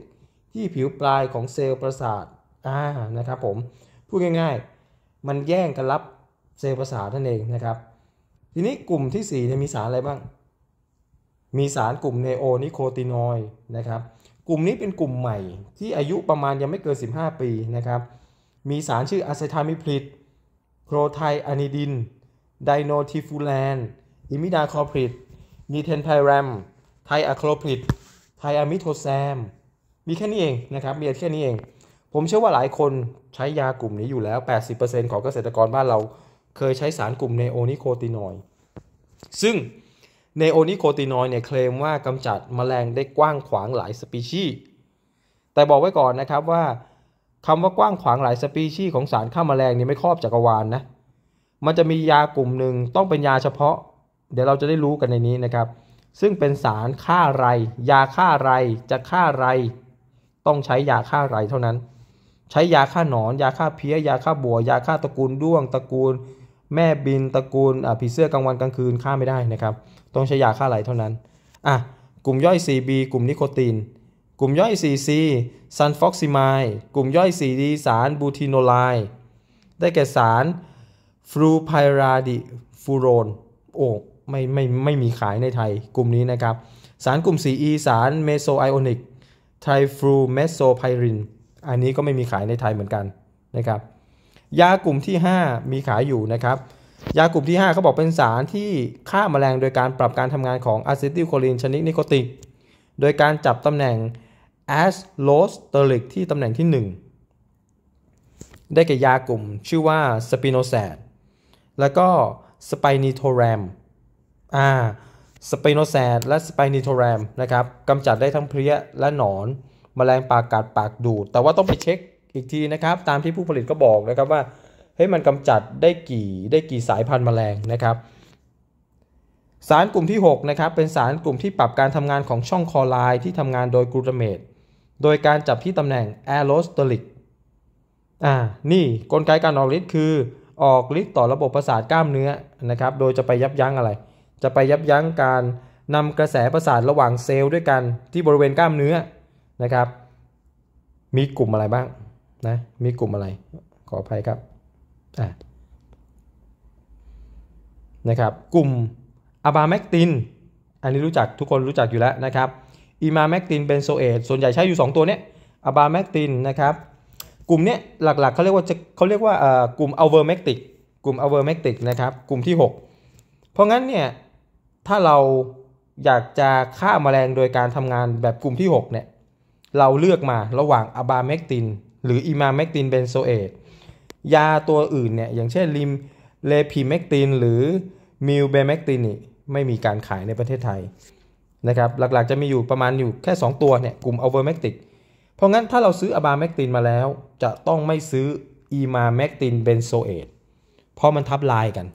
ที่ผิวปลายของเซลล์ประสาท อ่านะครับผม พูดง่ายๆมันแย่งกันรับเซลล์ประสาทนั่นเองนะครับ ทีนี้กลุ่มที่4ี่มีสารอะไรบ้างมีสารกลุ่มเนโอนิโคตินอยด์นะครับกลุ่มนี้เป็นกลุ่มใหม่ ที่อายุประมาณยังไม่เกิน 15 ปีนะครับ มีสารชื่ออะเซทามิพริตโครไทอะนิดินไดโนทิฟูแลนอิมิดาคอพริตนีเทนไพแรมไทอะโครพริตไทอะมิโทแซมมีแค่นี้เองนะครับมีแค่นี้เอง ผมเชื่อว่าหลายคนใช้ยากลุ่มนี้อยู่แล้ว 80%ของเกษตรกรบ้านเราเคยใช้สารกลุ่มเนโอนิโคตินอยด์ซึ่งเนโอนิโคตินอย์เนี่ยเคลมว่ากำจัดมแมลงได้กว้างขวางหลายสปีชีส์ แต่บอกไว้ก่อนนะครับว่าคำว่ากว้างขวางหลายสปีชีส์ของสารฆ่ามาแมลงนี่ไม่ครอบจักรวาลนนะ มันจะมียากลุ่มหนึ่งต้องเป็นยาเฉพาะ เดี๋ยวเราจะได้รู้กันในนี้นะครับ ซึ่งเป็นสารฆ่าไร ยาฆ่าไรจะฆ่าไร ต้องใช้ยาฆ่าไรเท่านั้น ใช้ยาฆ่าหนอน ยาฆ่าเพี้ย ยาฆ่าบัวยาฆ่าตระกูลด้วงตระกูล แม่บินตระกูลผีเสื้อกลางวันกลางคืนฆ่าไม่ได้นะครับต้องใช้ยาฆ่าไหลเท่านั้น อ่ะ กลุ่มย่อย 4B กลุ่มนิโคติน กลุ่มย่อย 4C ซันฟอกซิมายกลุ่มย่อย 4D สารบูทิโนไลได้แก่สารฟลูไพราดิฟูโรนโอ้ ไม่ไม่ไม่มีขายในไทย กลุ่มนี้นะครับ สารกลุ่ม 4E สารเมโซไอออนิกไทฟลูเมโซไพริน อันนี้ก็ไม่มีขายในไทยเหมือนกันนะครับ ยากลุ่มที่ 5 มีขายอยู่นะครับยากลุ่มที่5เขาบอกเป็นสารที่ฆ่ามาแมลงโดยการปรับการทำงานของอะซิติลโคลินชนิดนิโคติกโดยการจับตำแหน่งแอสโลสเตอริกที่ตำแหน่งที่ 1 ได้แก่ยากลุ่มชื่อว่าสปิโนแซดแล้วก็สไปนิโทแรม อ่า สปิโนแซดและสไปนิโทแรมนะครับกำจัดได้ทั้งเพลี้ยและหนอนมแมลงปากกัดปากดูด แต่ว่าต้องไปเช็คอีกทีนะครับ ตามที่ผู้ผลิตก็บอกนะครับว่าเฮ้ยมันกำจัดได้กี่ได้กี่สายพันธุ์แมลงนะครับ สารกลุ่มที่6นะครับเป็นสารกลุ่มที่ปรับการทำงานของช่องคอไลน์ที่ทำงานโดยกลูตาเมตโดยการจับที่ตำแหน่งแอโรสเตอริกอ่านี่กลไกการออกฤทธิ์คือออกฤทธิ์ต่อระบบประสาทกล้ามเนื้อนะครับ โดยจะไปยับยั้งอะไร จะไปยับยั้งการนำกระแสประสาทระหว่างเซลล์ด้วยกันที่บริเวณกล้ามเนื้อนะครับ มีกลุ่มอะไรบ้างนะมีกลุ่มอะไรขออภัยครับนะครับกลุ่มอะบาแมกตินอันนี้รู้จักทุกคนรู้จักอยู่แล้วนะครับอีมาแมกตินเบนโซเอตส่วนใหญ่ใช้อยู่ 2 ตัวเนี้ยอะบาแมกตินนะครับกลุ่มเนี้ยหลักๆเขาเรียกว่าเขาเรียกว่ากลุ่มอัลเวอร์แมกติกกลุ่มอัลเวอร์แมกติกนะครับกลุ่มที่ 6 เพราะงั้นเนี่ยถ้าเราอยากจะฆ่ามาแมลงโดยการทำงานแบบกลุ่มที่ 6เนี่ยเราเลือกมาระหว่างอะบาแมกตินหรืออีมาแมกตินเบนโซเอตยาตัวอื่นเนี่ยอย่างเช่นลิมเลพิเมกตินหรือมิลเบเมกตินนี่ไม่มีการขายในประเทศไทยนะครับหลักๆจะมีอยู่ประมาณอยู่แค่ 2 ตัวเนี่ยกลุ่มอเวอร์เมกติกเพราะงั้นถ้าเราซื้ออะบาเมกตินมาแล้ว จะต้องไม่ซื้ออีมาเมกตินเบนโซเอตเพราะมันทับลายกัน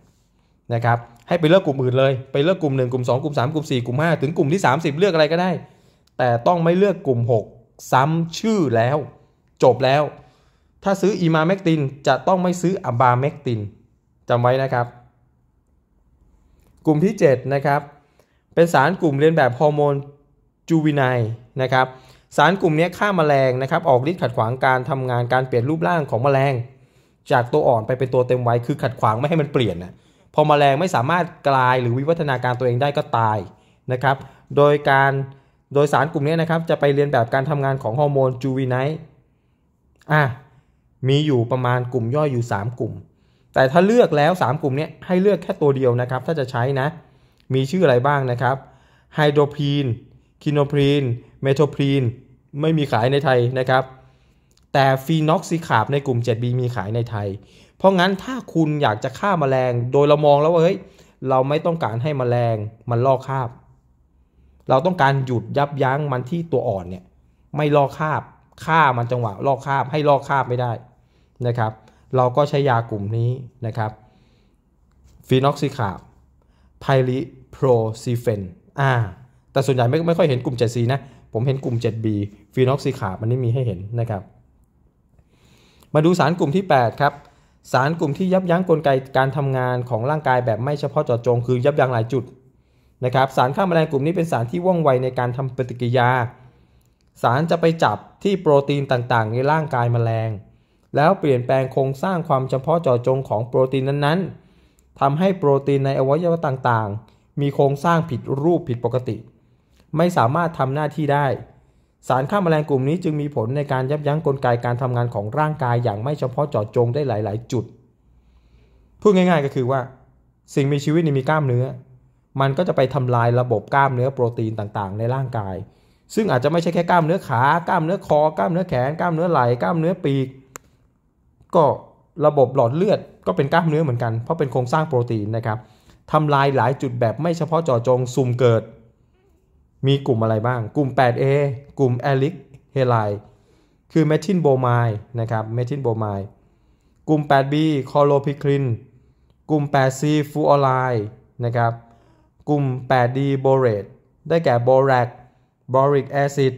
นะครับให้ไปเลือกกลุ่มอื่นเลยไปเลือกกลุ่ม 1 กลุ่ม 2 กลุ่ม 3 กลุ่ม 4 กลุ่ม 5 ถึงกลุ่มที่ 30 เลือกอะไรก็ได้ แต่ต้องไม่เลือกกลุ่ม 6 ซ้ำชื่อแล้ว จบแล้วถ้าซื้ออีมาแมกติน จะต้องไม่ซื้ออับาแมกตินจำไว้นะครับ กลุ่มที่7นะครับ เป็นสารกลุ่มเรียนแบบฮอร์โมนจูวินายนะครับสารกลุ่มนี้ฆ่ามาแมลงนะครับออกฤทธิ์ขัดขวางการทำงานการเปลี่ยนรูปร่างของมแมลง จากตัวอ่อนไปเป็นตัวเต็มวัยคือขัดขวางไม่ให้มันเปลี่ยนนะพอมแมลงไม่สามารถกลายหรือวิวัฒนาการตัวเองได้ก็ตายนะครับ โดยการโดยสารกลุ่มนี้นะครับจะไปเรียนแบบการทำงานของฮอร์โมนจูวินายอ่ะมีอยู่ประมาณกลุ่มย่อยอยู่ 3 กลุ่ม แต่ถ้าเลือกแล้ว 3 กลุ่มนี้ให้เลือกแค่ตัวเดียวนะครับ ถ้าจะใช้นะ มีชื่ออะไรบ้างนะครับไฮโดรพีนคิโนพีนเมโทพีนไม่มีขายในไทยนะครับ แต่ฟีนอกซิคาบในกลุ่ม 7B มีขายในไทย เพราะงั้นถ้าคุณอยากจะฆ่ามาแมลงโดยเรามองแล้วว่าเฮ้ยเราไม่ต้องการให้มแมลงมันลอกคาบ เราต้องการหยุดยับยั้งมันที่ตัวอ่อนเนี่ยไม่ลอกคาบฆ่ามันจังหวะลอกคาบให้ลอกคาบไม่ได้นะครับ เราก็ใช้ยากลุ่มนี้นะครับ ฟีนอกซิคาบไพลิโพรซีเฟนอ่า แต่ส่วนใหญ่ไม่ไม่ค่อยเห็นกลุ่ม 7C นะ ผมเห็นกลุ่ม 7B ฟีนอกซิคาบมันไม่มีให้เห็นนะครับ มาดูสารกลุ่มที่8ครับ สารกลุ่มที่ยับยั้งกลไกการทำงานของร่างกายแบบไม่เฉพาะเจาะจง คือยับยั้งหลายจุดนะครับ สารข้ามแมลงกลุ่มนี้เป็นสารที่ว่องไวในการทำปฏิกิริยา สารจะไปจับที่โปรตีนต่างๆ ในร่างกายแมลงแล้วเปลี่ยนแปลงโครงสร้างความเฉพาะเจาะจงของโปรตีนนั้นๆทำให้โปรตีนในอวัยวะต่างๆ มีโครงสร้างผิดรูปผิดปกติ ไม่สามารถทำหน้าที่ได้ สารฆ่าแมลงกลุ่มนี้จึงมีผลในการยับยั้งกลไกการทำงานของร่างกายอย่างไม่เฉพาะเจาะจงได้หลาย ๆ จุดพูดง่ายๆ ก็คือว่า สิ่งมีชีวิตนี่มีกล้ามเนื้อ มันก็จะไปทำลายระบบกล้ามเนื้อโปรตีนต่างๆ ในร่างกาย ซึ่งอาจจะไม่ใช่แค่กล้ามเนื้อขา กล้ามเนื้อคอ กล้ามเนื้อแขน กล้ามเนื้อไหล่กล้ามเนื้อปีกก็ระบบหลอดเลือดก็เป็นกล้ามเนื้อเหมือนกัน เพราะเป็นโครงสร้างโปรตีนนะครับทำลายหลายจุดแบบไม่เฉพาะเจาะจงซุ่มเกิด มีกลุ่มอะไรบ้าง กลุ่ม 8A กลุ่มแอลิกเฮไลคือเมทินโบไมายนะครับเมทินโบไมายกลุ่ม 8B คอโลพิคลินกลุ่ม 8C ฟูออไลนะครับกลุ่ม 8D โบเรตได้แก่โบแรกบอริกแอซิด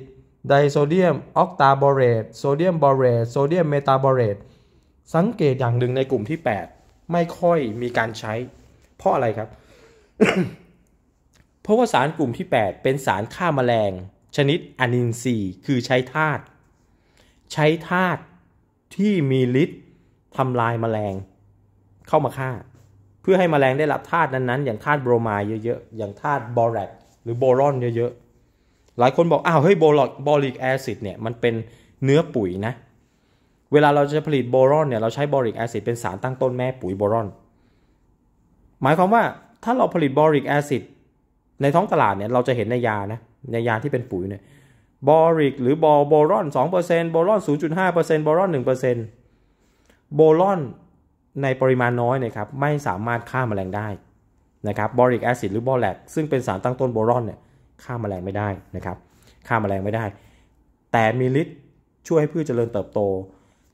ไดโซเดียมออกตาโบเรตโซเดียมโบเรตโซเดียมเมตาโบเรตสังเกตอย่างหนึ่งในกลุ่มที่ 8 ไม่ค่อยมีการใช้เพราะอะไรครับ เพราะว่าสารกลุ่มที่ 8 เป็นสารฆ่ามาแมลงชนิดอนินทรีย์คือใช้ธาตุใช้ธาตุที่มีฤทธิ์ทำลายมแมลงเข้ามาฆ่า เพื่อให้มแมลงได้รับธาตุนั้นๆอย่างธาตุโบรไมเยอะๆ อย่างธาตุบอแรกหรือโบรอน เยอะๆ หลายคนบอกอ้าวเฮ้ยโบรอกบอลิกแอซิดเนี่ยมันเป็นเนื้อปุ๋ยนะเวลาเราจะผลิตโบรอนเนี่ยเราใช้บอริกแอซิดเป็นสารตั้งต้นแม่ปุ๋ยโบรอน หมายความว่าถ้าเราผลิตบอริกแอซิดในท้องตลาดเนี่ยเราจะเห็นในยานะในยาที่เป็นปุ๋ยเนี่ยบอริกหรือบอโบรอน2%โบรอน0.5%โบรอน1%โบรอนในปริมาณน้อยนะครับไม่สามารถฆ่ามาแมลงได้นะครับบอริกแอซิดหรือบอแลกซึ่งเป็นสารตั้งต้นโอรอนเนี่ยฆ่ามาแมลงไม่ได้นะครับฆ่ามาแมลงไม่ได้ แต่มีฤทธิ์ช่วยให้พืชเจริญเติบโต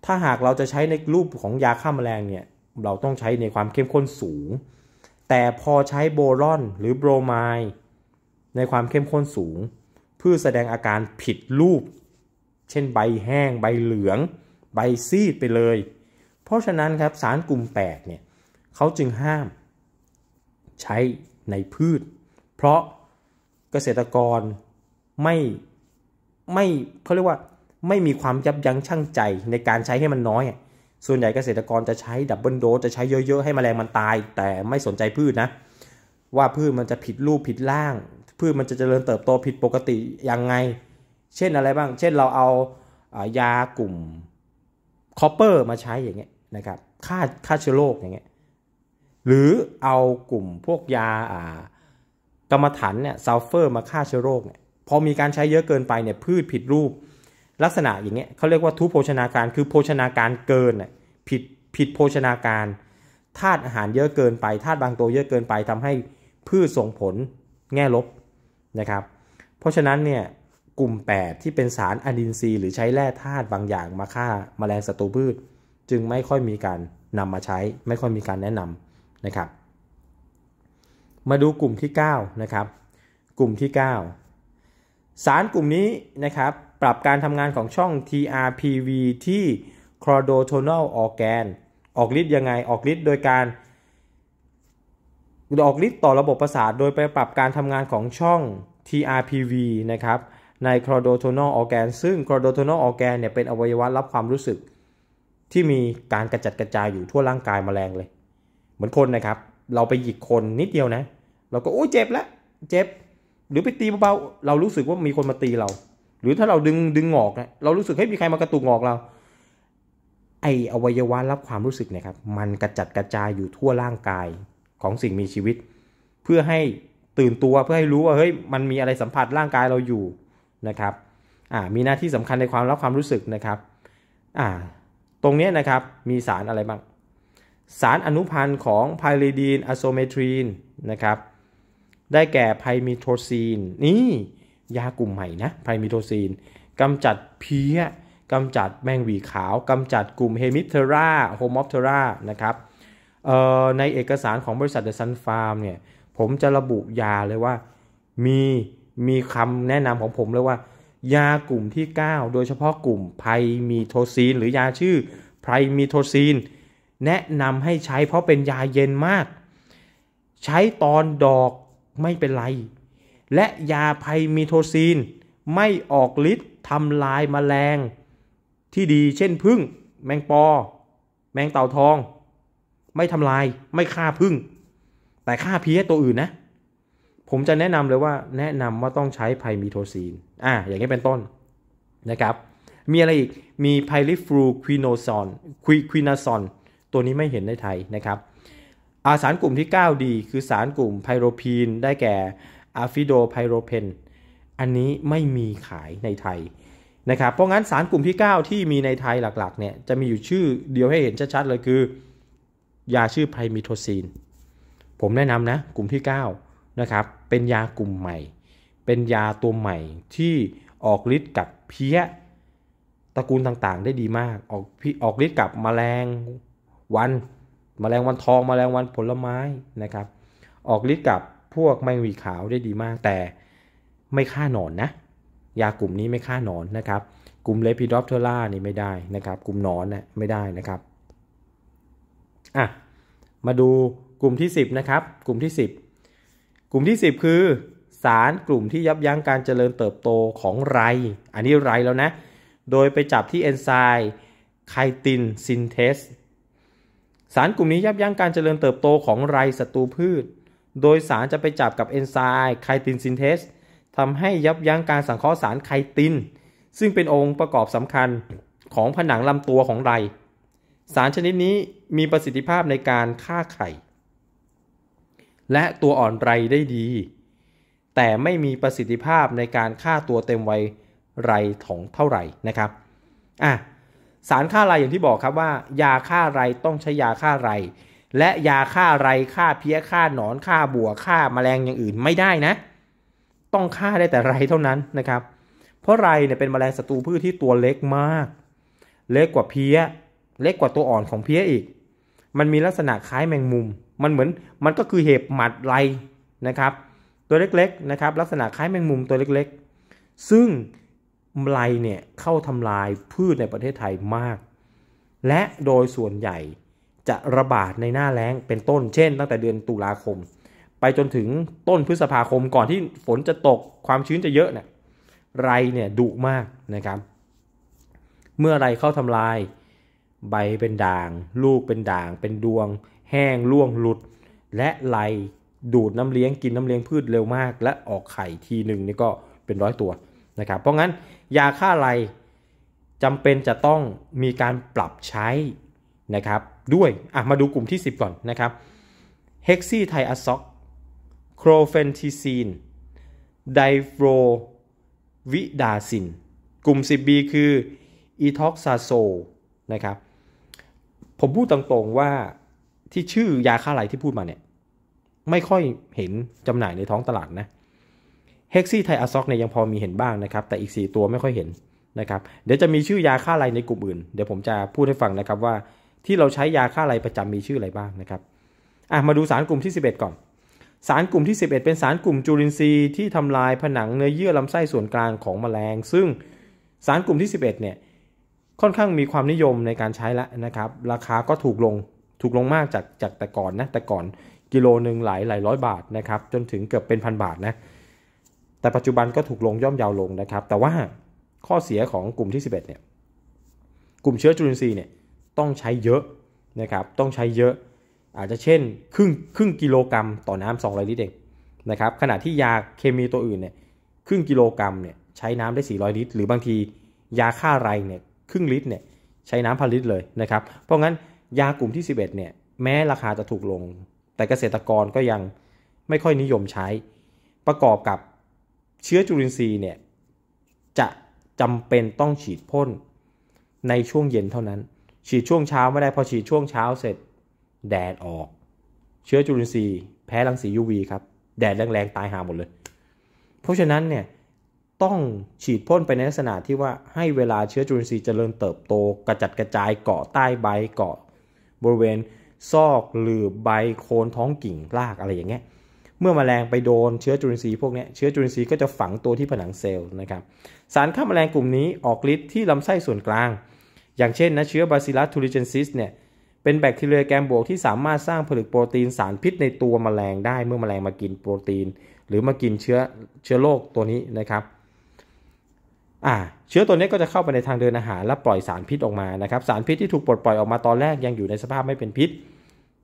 ถ้าหากเราจะใช้ในรูปของยาฆ่าแมลงเนี่ย เราต้องใช้ในความเข้มข้นสูง แต่พอใช้โบรอนหรือโบรไม์ในความเข้มข้นสูง เพื่อแสดงอาการผิดรูป เช่นใบแห้งใบเหลืองใบซีดไปเลย เพราะฉะนั้นครับสารกลุ่ม 8เนี่ยเขาจึงห้าม ใช้ในพืช เพราะเกษตรกรไม่ไม่เขาเรียกว่าไม่มีความยับยั้งชั่งใจในการใช้ให้มันน้อย ส่วนใหญ่เกษตรกรจะใช้ดับเบิลโดสจะใช้เยอะๆ ให้มแมลงมันตายแต่ไม่สนใจพืชนะ ว่าพืชมันจะผิดรูปผิดร่าง พืชมันจะเจริญเติบโตผิดปกติยังไง เช่นอะไรบ้าง เช่นเราเอายากลุ่มคอปเปอร์มาใช้อย่างเงี้ยนะครับฆ่าฆ่าเชื้อโรคอย่างเงี้ยหรือเอากลุ่มพวกยาอากรรมฐานเนี่ยซัลเฟอร์ มาฆ่าเชื้อโรคเนี่ยพอมีการใช้เยอะเกินไปเนี่ยพืชผิดรูปลักษณะอย่างเงี้ยเขาเรียกว่าทุโภชนาการคือโภชนาการเกินผิดผิดโภชนาการธาตุอาหารเยอะเกินไปธาตุบางตัวเยอะเกินไปทำให้พืชส่งผลแง่ลบนะครับ เพราะฉะนั้นเนี่ยกลุ่ม 8 ที่เป็นสารอะดินซีหรือใช้แร่ธาตุบางอย่างมาฆ่ามาแมลงศัตรูพืช จึงไม่ค่อยมีการนำมาใช้ ไม่ค่อยมีการแนะนำนะครับ มาดูกลุ่มที่ 9 นะครับ กลุ่มที่ 9 สารกลุ่มนี้นะครับปรับการทำงานของช่อง TRPV ที่ c h o r o t o n a l organ ออกฤทธิ์ยังไง ออกฤทธิ์โดยการออกฤทธิ์ต่อระบบประสาท โดยไปปรับการทำงานของช่อง TRPV นะครับ ใน c h o r o t o n a l organ ซึ่ง c h o r o t o n a l organ เนี่ย เป็นอวัยวะรับความรู้สึก ที่มีการกระจัดกระจายอยู่ทั่วร่างกายมาแรงเลย เหมือนคนนะครับ เราไปหยิกคนนิดเดียวนะ เราก็โอ้ยเจ็บแล้ว เจ็บ หรือไปตีเบาๆ เรารู้สึกว่ามีคนมาตีเราหรือถ้าเราดึงดึงงอกเนี่ยเรารู้สึกให้มีใครมากระตุกงอกเรา ไออวัยวะรับความรู้สึกเนี่ยครับ มันกระจัดกระจายอยู่ทั่วร่างกายของสิ่งมีชีวิต เพื่อให้ตื่นตัวเพื่อให้รู้ว่าเฮ้ยมันมีอะไรสัมผัสร่างกายเราอยู่นะครับอ่ามีหน้าที่สำคัญในความรับความรู้สึกนะครับอ่าตรงนี้นะครับมีสารอะไรบ้างสารอนุพันธ์ของไพรีดีนอะโซเมทรีนนะครับ ได้แก่ไพมิโทซีนนี่ยากลุ่มใหม่นะไพมิโทซีนกำจัดเพี้ยกำจัดแมงวีขาวกำจัดกลุ่มเฮมิปเทราโฮมอปเทรานะครับในเอกสารของบริษัทเดอะซันฟาร์มเนี่ยผมจะระบุยาเลยว่ามีมีคำแนะนำของผมเลยว่า ยากลุ่มที่ 9 โดยเฉพาะกลุ่มไพมีโทซีนหรือยาชื่อไพมีโทซีนแนะนำให้ใช้เพราะเป็นยาเย็นมาก ใช้ตอนดอกไม่เป็นไรและยาไพมีโทซีน ไม่ออกฤทธิ์ทำลายมแมลงที่ดีเช่นพึ่ง แมงปอ แมงเต่าทอง ไม่ทำลายไม่ฆ่าพึ่ง แต่ฆ่าเพี้ยตัวอื่นนะ ผมจะแนะนำเลยว่าแนะนำว่าต้องใช้ไพมีโทซีนอ่าอย่างนี้เป็นต้นนะครับ มีอะไรอีก มีไพลิฟลูควินโนซอนควิควินาซอนตัวนี้ไม่เห็นในไทยนะครับอาสารกลุ่มที่ 9 ดี คือสารกลุ่มไพโรพีนได้แก่อะฟิโดไพโรเพนอันนี้ไม่มีขายในไทยนะครับ เพราะงั้นสารกลุ่มที่ 9 ที่มีในไทยหลักๆเนี่ยจะมีอยู่ชื่อเดียวให้เห็นชัดๆเลยคือ ยาชื่อไพมิโทซีน ผมแนะนำนะกลุ่มที่9นะครับเป็นยากลุ่มใหม่ เป็นยาตัวใหม่ที่ออกฤทธิ์กับเพี้ยตระกูลต่างๆ ได้ดีมาก ออกออกฤทธิ์กับมแมลงวันมแมลงวันทองมแมลงวันผลไม้นะครับ ออกฤทธิ์กับพวกแมงวีขาวได้ดีมากแต่ไม่ฆ่าหนอนนะยากลุ่มนี้ไม่ฆ่าหนอนนะครับ กลุ่มเลปิดอปเทร่านี่ไม่ได้นะครับ กลุ่มหนอนนะไม่ได้นะครับอ่ะมาดูกลุ่มที่ 10 นะครับ กลุ่มที่ 10 กลุ่มที่ 10 คือ สารกลุ่มที่ยับยั้งการเจริญเติบโตของไร อันนี้ไรแล้วนะโดยไปจับที่เอนไซม์ไคตินซินเทสสารกลุ่มนี้ยับยั้งการเจริญเติบโตของไรศัตรูพืชโดยสารจะไปจับกับเอนไซม์ไคตินซินเทสทำให้ยับยั้งการสังเคราะห์สารไคตินซึ่งเป็นองค์ประกอบสำคัญของผนังลำตัวของไร สารชนิดนี้มีประสิทธิภาพในการฆ่าไข่ และตัวอ่อนไรได้ดี แต่ไม่มีประสิทธิภาพในการฆ่าตัวเต็มวัยไรของเท่าไหร่นะครับอ่ะสารฆ่าไรอย่างที่บอกครับว่ายาฆ่าไรต้องใช้ยาฆ่าไรและยาฆ่าไรฆ่าเพี้ยฆ่าหนอนฆ่าบัวฆ่ามาแมลงอย่างอื่นไม่ได้นะ ต้องฆ่าได้แต่ไรเท่านั้นนะครับ เพราะไรเนี่ยเป็นมแมลงศัตรูพืชที่ตัวเล็กมาก เล็กกว่าเพี้ยเล็กกว่าตัวอ่อนของเพี้ยอีก มันมีลักษณะคล้ายแมงมุม มันเหมือนมันก็คือเห็บหมัดไรนะครับ ตัวเล็กๆนะครับ ลักษณะคล้ายแมงมุมตัวเล็กๆ ซึ่งไรเนี่ยเข้าทำลายพืชในประเทศไทยมาก และโดยส่วนใหญ่จะระบาดในหน้าแล้งเป็นต้นเช่น ตั้งแต่เดือนตุลาคม ไปจนถึงต้นพฤษภาคม ก่อนที่ฝนจะตกความชื้นจะเยอะเนะี่ยไรเนี่ยดุมากนะครับ เมื่อไรเข้าทำลาย ใบเป็นด่างลูกเป็นด่างเป็นดวง แห้งร่วงหลุดและไรดูดน้ำเลี้ยงกินน้ำเลี้ยงพืชเร็วมาก และออกไข่ทีหนึ่งนี่ก็เป็นร้อยตัวนะครับเพราะงั้นยาฆ่าไรจำเป็นจะต้องมีการปรับใช้นะครับ ด้วย อ่ะ มาดูกลุ่มที่ 10ก่อนนะครับ เฮกซี่ไทอะซ็อก โครเฟนทีซีน ไดโฟวิดาซิน กลุ่ม 10B คืออีท็อกซาโซ นะครับ ผมพูดตรงๆว่าที่ชื่อยาฆ่าไหลที่พูดมาเนี่ย ไม่ค่อยเห็นจำหน่ายในท้องตลาดนะ เฮกซี่ไทอะซ็อกเนี่ยยังพอมีเห็นบ้างนะครับ แต่อีก 4 ตัวไม่ค่อยเห็นนะครับ เดี๋ยวจะมีชื่อยาฆ่าไรในกลุ่มอื่น เดี๋ยวผมจะพูดให้ฟังนะครับว่าที่เราใช้ยาฆ่าไรประจำมีชื่ออะไรบ้างนะครับ อ่ะมาดูสารกลุ่มที่11 ก่อน สารกลุ่มที่ 11 เป็นสารกลุ่มจุลินทรีย์ที่ทำลายผนังเนื้อเยื่อลำไส้ส่วนกลางของแมลง ซึ่งสารกลุ่มที่ 11เนี่ยค่อนข้างมีความนิยมในการใช้แล้วนะครับ ราคาก็ถูกลง ถูกลงมากจากจากแต่ก่อนนะแต่ก่อน กิโลหนึ่งหลายหลายร้อยบาทนะครับจนถึงเกือบเป็นพันบาทนะ แต่ปัจจุบันก็ถูกลงย่อมยาวลงนะครับ แต่ว่าข้อเสียของกลุ่มที่11เนี่ยกลุ่มเชื้อจุลินทรีย์เนี่ยต้องใช้เยอะนะครับต้องใช้เยอะ อาจจะเช่น ครึ่งครึ่งกิโลกรัม ต่อน้ำ200 ลิตรเองนะครับขณะที่ยาเคมีตัวอื่นเนี่ยครึ่งกิโลกรัมเนี่ยใช้น้ำได้ 400 ลิตร หรือบางทียาฆ่าไรเนี่ยครึ่งลิตรเนี่ยใช้น้ำพันลิตรเลยนะครับเพราะงั้นยากลุ่มที่ 11 เนี่ย แม้ราคาจะถูกลง แต่เกษตรกรก็ยังไม่ค่อยนิยมใช้ ประกอบกับเชื้อจุลินทรีย์เนี่ยจะจำเป็นต้องฉีดพ่นในช่วงเย็นเท่านั้นฉีดช่วงเช้าไม่ได้พอฉีดช่วงเช้าเสร็จ แดดออก เชื้อจุลินทรีย์แพ้รังสี UV ครับแดดแรงๆ ตายหาหมดเลย เพราะฉะนั้นเนี่ยต้องฉีดพ่นไปในลักษณะที่ว่าให้เวลาเชื้อจุลินทรีย์เจริญเติบโตกระจัดกระจายเกาะใต้ใบเกาะบริเวณซอกหรือใบโคนท้องกิ่งรากอะไรอย่างเงี้ยเมื่อมแมลงไปโดนเชื้อจุลินทรีย์พวกนี้เชื้อจุลินทรีย์ก็จะฝังตัวที่ผนังเซลล์นะครับสารฆ่าแมลงกลุ่มนี้ออกฤทธิ์ที่ลำไส้ส่วนกลางอย่างเช่นนะเชื้อบาซิลัสทูริเจนซิสเนี่ยเป็นแบคทีเรียแกมบวกที่สามารถสร้างผลึกโปรตีนสารพิษในตัวมแมลงได้เมื่อมแมลงมากินโปรตีน หรือมากินเชื้อเชื้อโรคตัวนี้นะครับอ่าเชื้อตัวนี้ก็จะเข้าไปในทางเดินอาหาร และปล่อยสารพิษออกมานะครับ สารพิษที่ถูกปลดปล่อยออกมาตอนแรกยังอยู่ในสภาพไม่เป็นพิษ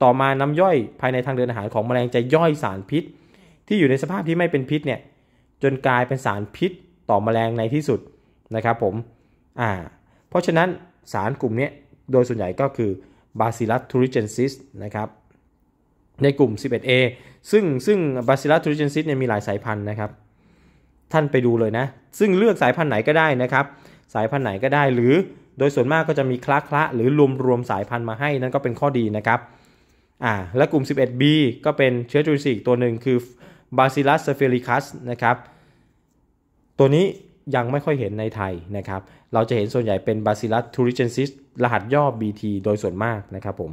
ต่อมาน้ำย่อยภายในทางเดินอาหารของมแมลงจะย่อยสารพิษ ที่อยู่ในสภาพที่ไม่เป็นพิษเนี่ยจนกลายเป็นสารพิษต่อมแมลงในที่สุดนะครับผมอ่าเพราะฉะนั้นสารกลุ่มนี้โดยส่วนใหญ่ก็คือบาซิลัสทูริเจนซิสนะครับ ในกลุ่ม 11A ซึ่งซึ่งบาซิลัสทูริเจนซิสเนี่ยมีหลายสายพันธุ์นะครับ ท่านไปดูเลยนะ ซึ่งเลือกสายพันธุ์ไหนก็ได้นะครับ สายพันธุ์ไหนก็ได้หรือโดยส่วนมากก็จะมีคละคละหรือรวมรวมสายพันธุ์มาให้นั่นก็เป็นข้อดีนะครับอ่าและกลุ่ม 11B ก็เป็นเชื้อจุลินทรีย์ตัวหนึ่งคือบาซิลัสเซฟิลิคัสนะครับ ตัวนี้ยังไม่ค่อยเห็นในไทยนะครับเราจะเห็นส่วนใหญ่เป็น Bacillus thuringiensis รหัสย่อ BT โดยส่วนมากนะครับผม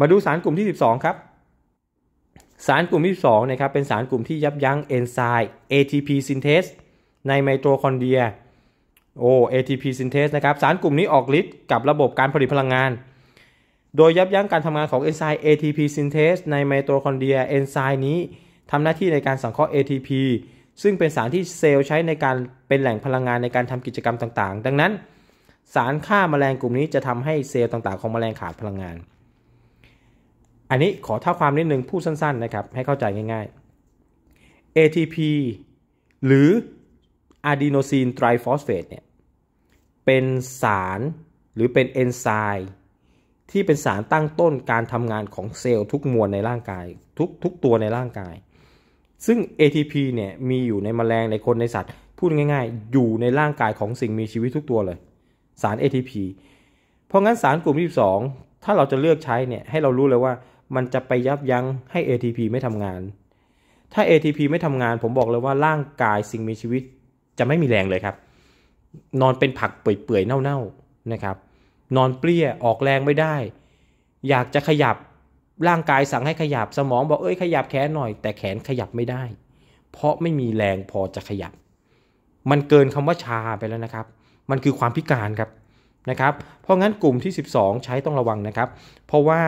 มาดูสารกลุ่มที่ 12 ครับ สารกลุ่มที่2นะครับเป็นสารกลุ่มที่ยับยั้งเอนไซม์ ATP synthase ในไมโทคอนเดรียโอ ATP synthase นะครับ สารกลุ่มนี้ออกฤทธิ์กับระบบการผลิตพลังงาน โดยยับยั้งการทำงานของเอนไซม์ ATP synthase ในไมโทคอนเดรียเอนไซม์นี้ทำหน้าที่ในการสังเคราะห์ ATP ซึ่งเป็นสารที่เซลล์ใช้ในการเป็นแหล่งพลังงานในการทำกิจกรรมต่างๆ ดังนั้นสารฆ่ามาแมลงกลุ่มนี้จะทำให้เซลล์ต่างๆของมแมลงขาดพลังงาน อันนี้ขอเท่าความนิดนึงพูดสั้นๆนะครับให้เข้าใจง่ายๆ ATP หรืออะดีโนซีนไตรฟอสเฟตเนี่ยเป็นสารหรือเป็นเอนไซม์ที่เป็นสารตั้งต้นการทำงานของเซลล์ทุกมวลในร่างกาย ทุกทุกตัวในร่างกายซึ่ง ATP เนี่ยมีอยู่ในมแมลงในคนในสัตว์ พูดง่าย ๆ อยู่ในร่างกายของสิ่งมีชีวิตทุกตัวเลย สาร ATP เพราะงั้นสารกลุ่มที่2ถ้าเราจะเลือกใช้เนี่ยให้เรารู้เลยว่ามันจะไปยับยั้งให้ ATP ไม่ทำงาน ถ้า ATP ไม่ทำงานผมบอกเลยว่าร่างกายสิ่งมีชีวิตจะไม่มีแรงเลยครับ นอนเป็นผักเปื่อยๆเน่าๆ นะครับนอนเปรี้ยออกแรงไม่ได้ อยากจะขยับร่างกายสั่งให้ขยับสมองบอกเอ้ยขยับแขนหน่อยแต่แขนขยับไม่ได้ เพราะไม่มีแรงพอจะขยับ มันเกินคำว่าชาไปแล้วนะครับ มันคือความพิการครับนะครับ เพราะงั้นกลุ่มที่ 12 ใช้ต้องระวังนะครับ เพราะว่า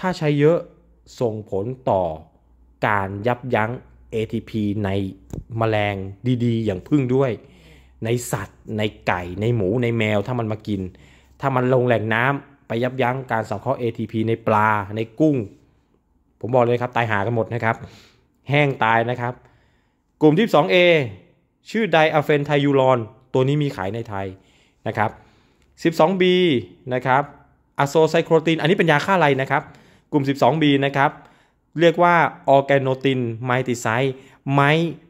ถ้าใช้เยอะส่งผลต่อการยับยั้ง ATP ในมแมลงดีๆ อย่างพึ่งด้วย ในสัตว์ ในไก่ในหมูในแมว ถ้ามันมากิน ถ้ามันลงแหล่งน้ำไปยับยั้งการสังเคราะห์ ATP ในปลา ในกุ้ง ผมบอกเลยครับ ตายหากันหมดนะครับ แห้งตายนะครับ กลุ่มที่ 2A ชื่อไดอะเฟนไทยูรอน ตัวนี้มีขายในไทยนะครับ 12B นะครับอะโซไซโครตินอันนี้เป็นยาฆ่าไรนะครับ กลุ่ม 12B นะครับ เรียกว่าออแกโนติน ไมติไซไม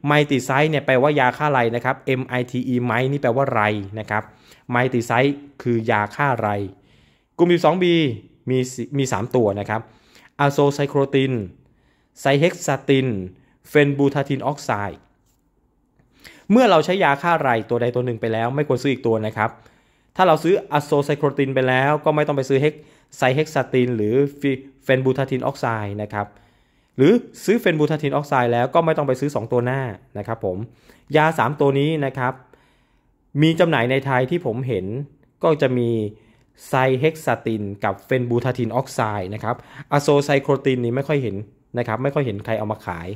ไมติไซเนี่ยแปลว่ายาฆ่าไรนะครับ M I T E ไมนี่แปลว่าไรนะครับ ไมติไซคือยาฆ่าไรกลุ่ม 12B มีมี 3 ตัวนะครับอะโซไซโครติน ไซเฮกซาติน เฟนบูทาทินออกไซด์ เมื่อเราใช้ยาฆ่าไรตัวใดตัวหนึ่งไปแล้ว ไม่ควรซื้ออีกตัวนะครับ ถ้าเราซื้ออะโซไซโครตินไปแล้วก็ไม่ต้องไปซื้อเฮกไซเฮกซาตินหรือเฟนบูทาทินออกไซด์นะครับ หรือซื้อเฟนบูทาทินออกไซด์แล้วก็ไม่ต้องไปซื้อ 2 ตัวหน้านะครับผม ยา 3 ตัวนี้นะครับ มีจำหน่ายในไทยที่ผมเห็นก็จะมีไซเฮกซาตินกับเฟนบูทาทินออกไซด์นะครับอะโซไซโครตินนี่ไม่ค่อยเห็นนะครับไม่ค่อยเห็นใครเอามาขาย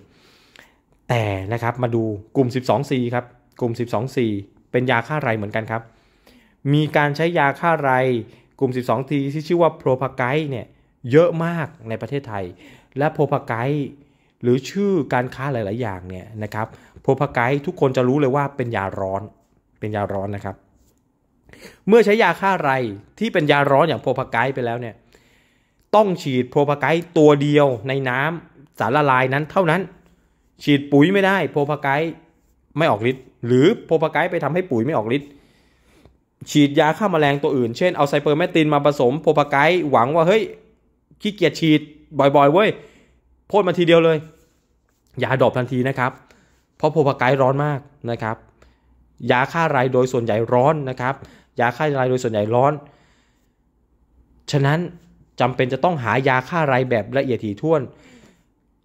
แต่นะครับมาดูกลุ่ม 12C ครับกลุ่ม 12C เป็นยาฆ่าไรเหมือนกันครับ มีการใช้ยาฆ่าไรกลุ่ม 12T ที่ชื่อว่าโพรพาไกเนี่ยเยอะมากในประเทศไทยและโพรพาไก หรือชื่อการค้าหลาย ๆ อย่างเนี่ยนะครับโพรพาไกทุกคนจะรู้เลยว่าเป็นยาร้อนเป็นยาร้อนนะครับเมื่อใช้ยาฆ่าไรที่เป็นยาร้อนอย่างโพพาไกไปแล้วเนี่ยต้องฉีดโพพาไกตัวเดียวในน้ำสารละลายนั้นเท่านั้น ฉีดปุ๋ยไม่ได้โพพาไกไม่ออกฤทธิ์หรือโพพาไกไปทำให้ปุ๋ยไม่ออกฤทธิ์ฉีดยาฆ่ามาแมลงตัวอื่นเช่นเอาไซเปอร์แมตินมาผสมโพพาไกหวังว่าเฮ้ยขี้เกียจฉีดบ่อยๆเว้ยพ่นมาทีเดียวเลยยาดอบทันทีนะครับเพราะโพพาไกร้อนมากนะครับยาฆ่าไรโดยส่วนใหญ่ร้อนนะครับยาฆ่าลายโดยส่วนใหญ่ร้อน ฉะนั้นจำเป็นจะต้องหายาฆ่าไรแบบละเอียดถี่ถ้วน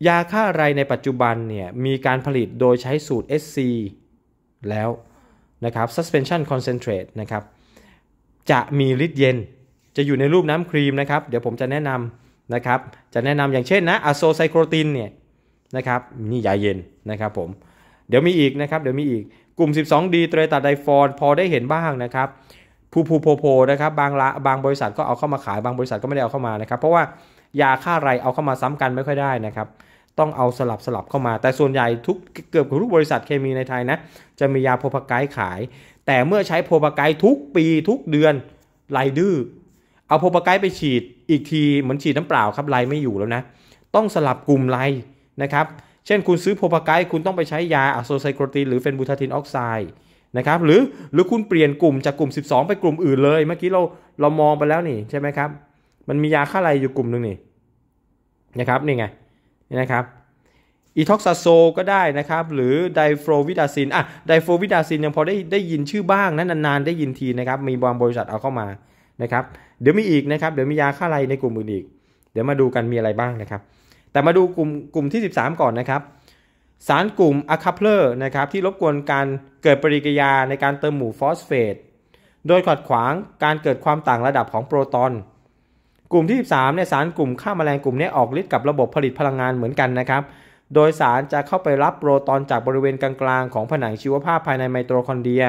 ยาฆ่าไรในปัจจุบันเนี่ยมีการผลิตโดยใช้สูตร SC แล้วนะครับ suspension concentrate นะครับ จะมีฤทธิ์เย็น จะอยู่ในรูปน้ำครีมนะครับ เดี๋ยวผมจะแนะนำนะครับ จะแนะนำอย่างเช่นนะอะโซไซโครตินเนี่ยนะครับนี่ยาเย็นนะครับผม เดี๋ยวมีอีกนะครับ เดี๋ยวมีอีก กลุ่ม 12D เตรตาไดฟอนพอได้เห็นบ้างนะครับผู้ผู้โพโพนะครับบางละบางบริษัทก็เอาเข้ามาขายบางบริษัทก็ไม่ได้เอาเข้ามานะครับเพราะว่ายาฆ่าไรเอาเข้ามาซ้ำกันไม่ค่อยได้นะครับต้องเอาสลับสลับเข้ามา แต่ส่วนใหญ่ทุกเกือบทุกบริษัทเคมีในไทยนะจะมียาโพพาไกขาย แต่เมื่อใช้โพพาไกทุกปีทุกเดือนไรดื้อเอาโพพาไกไปฉีด อีกทีเหมือนฉีดน้ำเปล่าครับไรไม่อยู่แล้วนะต้องสลับกลุ่มไรนะครับเช่นคุณซื้อโพพาไกคุณต้องไปใช้ยาอะโซไซโครตีนหรือเฟนบูทาทินออกไซด์นะครับหรือหรือคุณเปลี่ยนกลุ่มจากกลุ่ม 12 ไปกลุ่มอื่นเลย เมื่อกี้เราเรามองไปแล้วนี่ ใช่ไหมครับ มันมียาฆ่าอะไรอยู่กลุ่มหนึ่งนี่นะครับนี่ไงนี่นะครับอีท็อกซาโซก็ได้นะครับ หรือไดโฟวิดาซินอ่ะไดโฟวิดาซินยังพอได้ได้ยินชื่อบ้างนะนนานๆ ได้ยินทีนะครับมีบางบริษัทเอาเข้ามานะครับ เดี๋ยวมีอีกนะครับ เดี๋ยวมียาฆ่าอะไรในกลุ่มอื่นอีก เดี๋ยวมาดูกันมีอะไรบ้างนะครับ แต่มาดูกลุ่มกลุ่มที่ 13 ก่อนนะครับสารกลุ่มอะคาเพลอร์นะครับที่รบกวนการเกิดปฏิกิริยาในการเติมหมู่ฟอสเฟตโดยขัดขวางการเกิดความต่างระดับของโปรโตอนกลุ่มที่13เนี่ยสารกลุ่มฆ่ามาแมลงกลุ่มนี้ออกฤทธิ์กับระบบผลิตพลังงานเหมือนกันนะครับโดยสารจะเข้าไปรับโปรโตอนจากบริเวณกลางๆของผนังชีวภาพภายในไมโตคอนเดรีย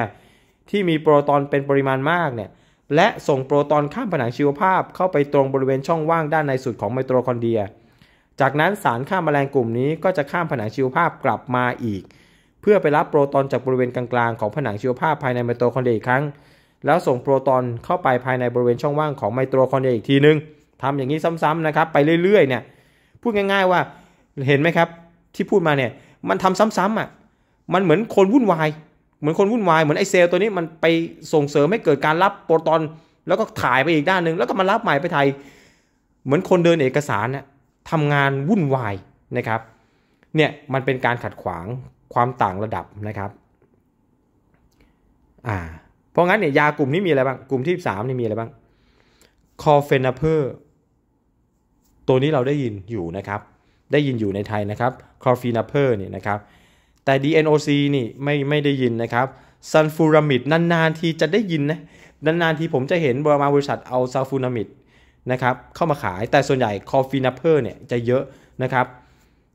ที่มีโปรโตอนเป็นปริมาณมากเนี่ยและส่งโปรโตอนข้ามผนังชีวภาพ เข้าไปตรงบริเวณช่องว่างด้านในสุดของไมโตคอนเดรียจากนั้นสารฆ่ามาแมลงกลุ่มนี้ก็จะข้ามผนังชีวภาพกลับมาอีก เพื่อไปรับโปรตอนจากบริเวณกลางๆ ของผนังชีวภาพภายในไมโตคอนเดรียอีกครั้ง แล้วส่งโปรตอนเข้าไปภายในบริเวณช่องว่างของไมโตคอนเดรียอีกทีนึง ทำอย่างนี้ซ้ำๆนะครับไปเรื่อย ๆเนี่ย พูดง่าย ๆ ว่าเห็นไหมครับที่พูดมาเนี่ยมันทำซ้ำๆอ่ะมันเหมือนคนวุ่นวายเหมือนคนวุ่นวายเหมือนไอเซลตัวนี้มันไปส่งเสริมให้เกิดการรับโปรตอน แล้วก็ถ่ายไปอีกด้านหนึ่งแล้วก็มารับใหม่ไปไทย เหมือนคนเดินเอกสารนะทำงานวุ่นวายนะครับ เนี่ยมันเป็นการขัดขวางความต่างระดับนะครับ อ่าเพราะงั้นเนี่ยยากลุ่มนี้มีอะไรบ้างกลุ่มที่ 3 นี่มีอะไรบ้างคอเฟนาเพอร์ตัวนี้เราได้ยินอยู่นะครับได้ยินอยู่ในไทยนะครับคอเฟนาเพอร์นี่นะครับแต่ DNOC นี่ไม่ไม่ได้ยินนะครับซันฟูรามิดนานๆทีจะได้ยินนะนานๆทีผมจะเห็นบริษัทเอาซัลฟูรามิดนะครับเข้ามาขายแต่ส่วนใหญ่คอฟีนัพเพอร์เนี่ยจะเยอะนะครับ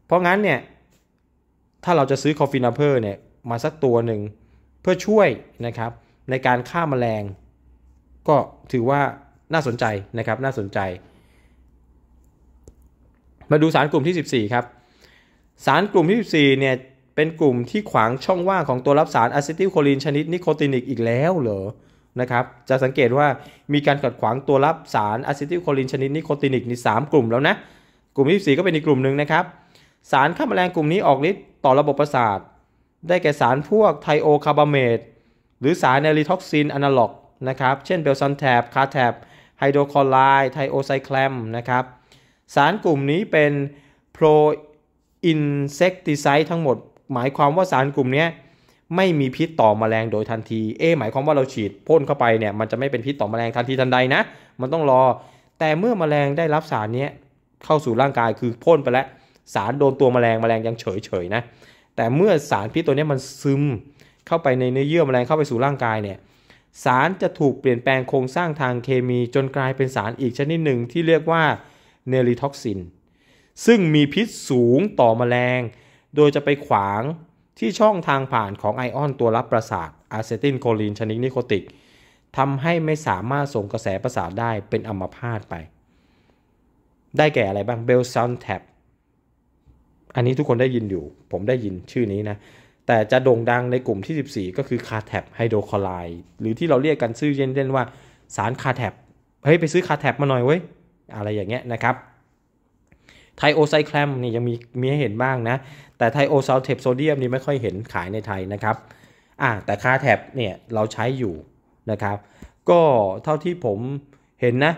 เพราะงั้นเนี่ยถ้าเราจะซื้อคอฟีนัพเพอร์เนี่ยมาสักตัวหนึ่งเพื่อช่วยนะครับในการฆ่ามาแมลง ก็ถือว่าน่าสนใจนะครับน่าสนใจ มาดูสารกลุ่มที่ 14 ครับ สารกลุ่มที่ 14เนี่ยเป็นกลุ่มที่ขวางช่องว่างของตัวรับสารอะซิติลโคลินชนิดนิโคตินิกอีกแล้วเหรอนะครับ จะสังเกตว่ามีการขัดขวางตัวรับสารอะซิติลโคลินชนิดนิโคตินิกใน3กลุ่มแล้วนะ กลุ่มที่4ก็เป็นอีกกลุ่มหนึ่งนะครับ สารฆ่าแมลงกลุ่มนี้ออกฤทธิ์ต่อระบบประสาท ได้แก่สารพวกไทโอคาร์บาเมตหรือสารเนลิท็อกซินอะนาล็อกนะครับเช่นเบลซันแทบ คาแทบ ไฮโดรคลอไรด์ไทโอไซแคลมนะครับสารกลุ่มนี้เป็นโปรอินเซกติไซด์ทั้งหมดหมายความว่าสารกลุ่มนี้ไม่มีพิษต่อมแมลงโดยทันที เอหมายความว่าเราฉีดพ่นเข้าไปเนี่ยมันจะไม่เป็นพิษต่อมแมลงทันทีทันใดนะ มันต้องรอ แต่เมื่อมแมลงได้รับสารนี้เข้าสู่ร่างกายคือพ่นไปแล้ว สารโดนตัวมแมลงมแมลงยังเฉยเฉยนะ แต่เมื่อสารพิษตัวนี้มันซึมเข้าไปในเนื้อเยื่อมแมลงเข้าไปสู่ร่างกายเนี่ยสารจะถูกเปลี่ยนแปลงโครงสร้างทางเคมีจนกลายเป็นสารอีกชนิดหนึ่งที่เรียกว่าเนลิท็อกซินซึ่งมีพิษสูงต่อมแมลง โดยจะไปขวางที่ช่องทางผ่านของไอออนตัวรับประสาทอะเซตินโคลินชนิดนิโคติกทำให้ไม่สามารถส่งกระแสประสาทได้เป็นอัมพาตไป ได้แก่อะไรบ้างเบลซอนแท็บอันนี้ทุกคนได้ยินอยู่ ผมได้ยินชื่อนี้นะ แต่จะโด่งดังในกลุ่มที่ 14 ก็คือคาแท็บไฮโดรคลายหรือที่เราเรียกกันชื่อเล่นๆว่าสารคาแท็บเฮ้ย ไปซื้อคาแท็บมาหน่อยเว้ยอะไรอย่างเงี้ยนะครับไทโอไซแคลมนี่ยังมีมีให้เห็นบ้างนะแต่ไทโอซาลเทปโซเดียมนี่ไม่ค่อยเห็นขายในไทยนะครับอ่าแต่คาแท็บเนี่ยเราใช้อยู่นะครับ ก็เท่าที่ผมเห็นนะ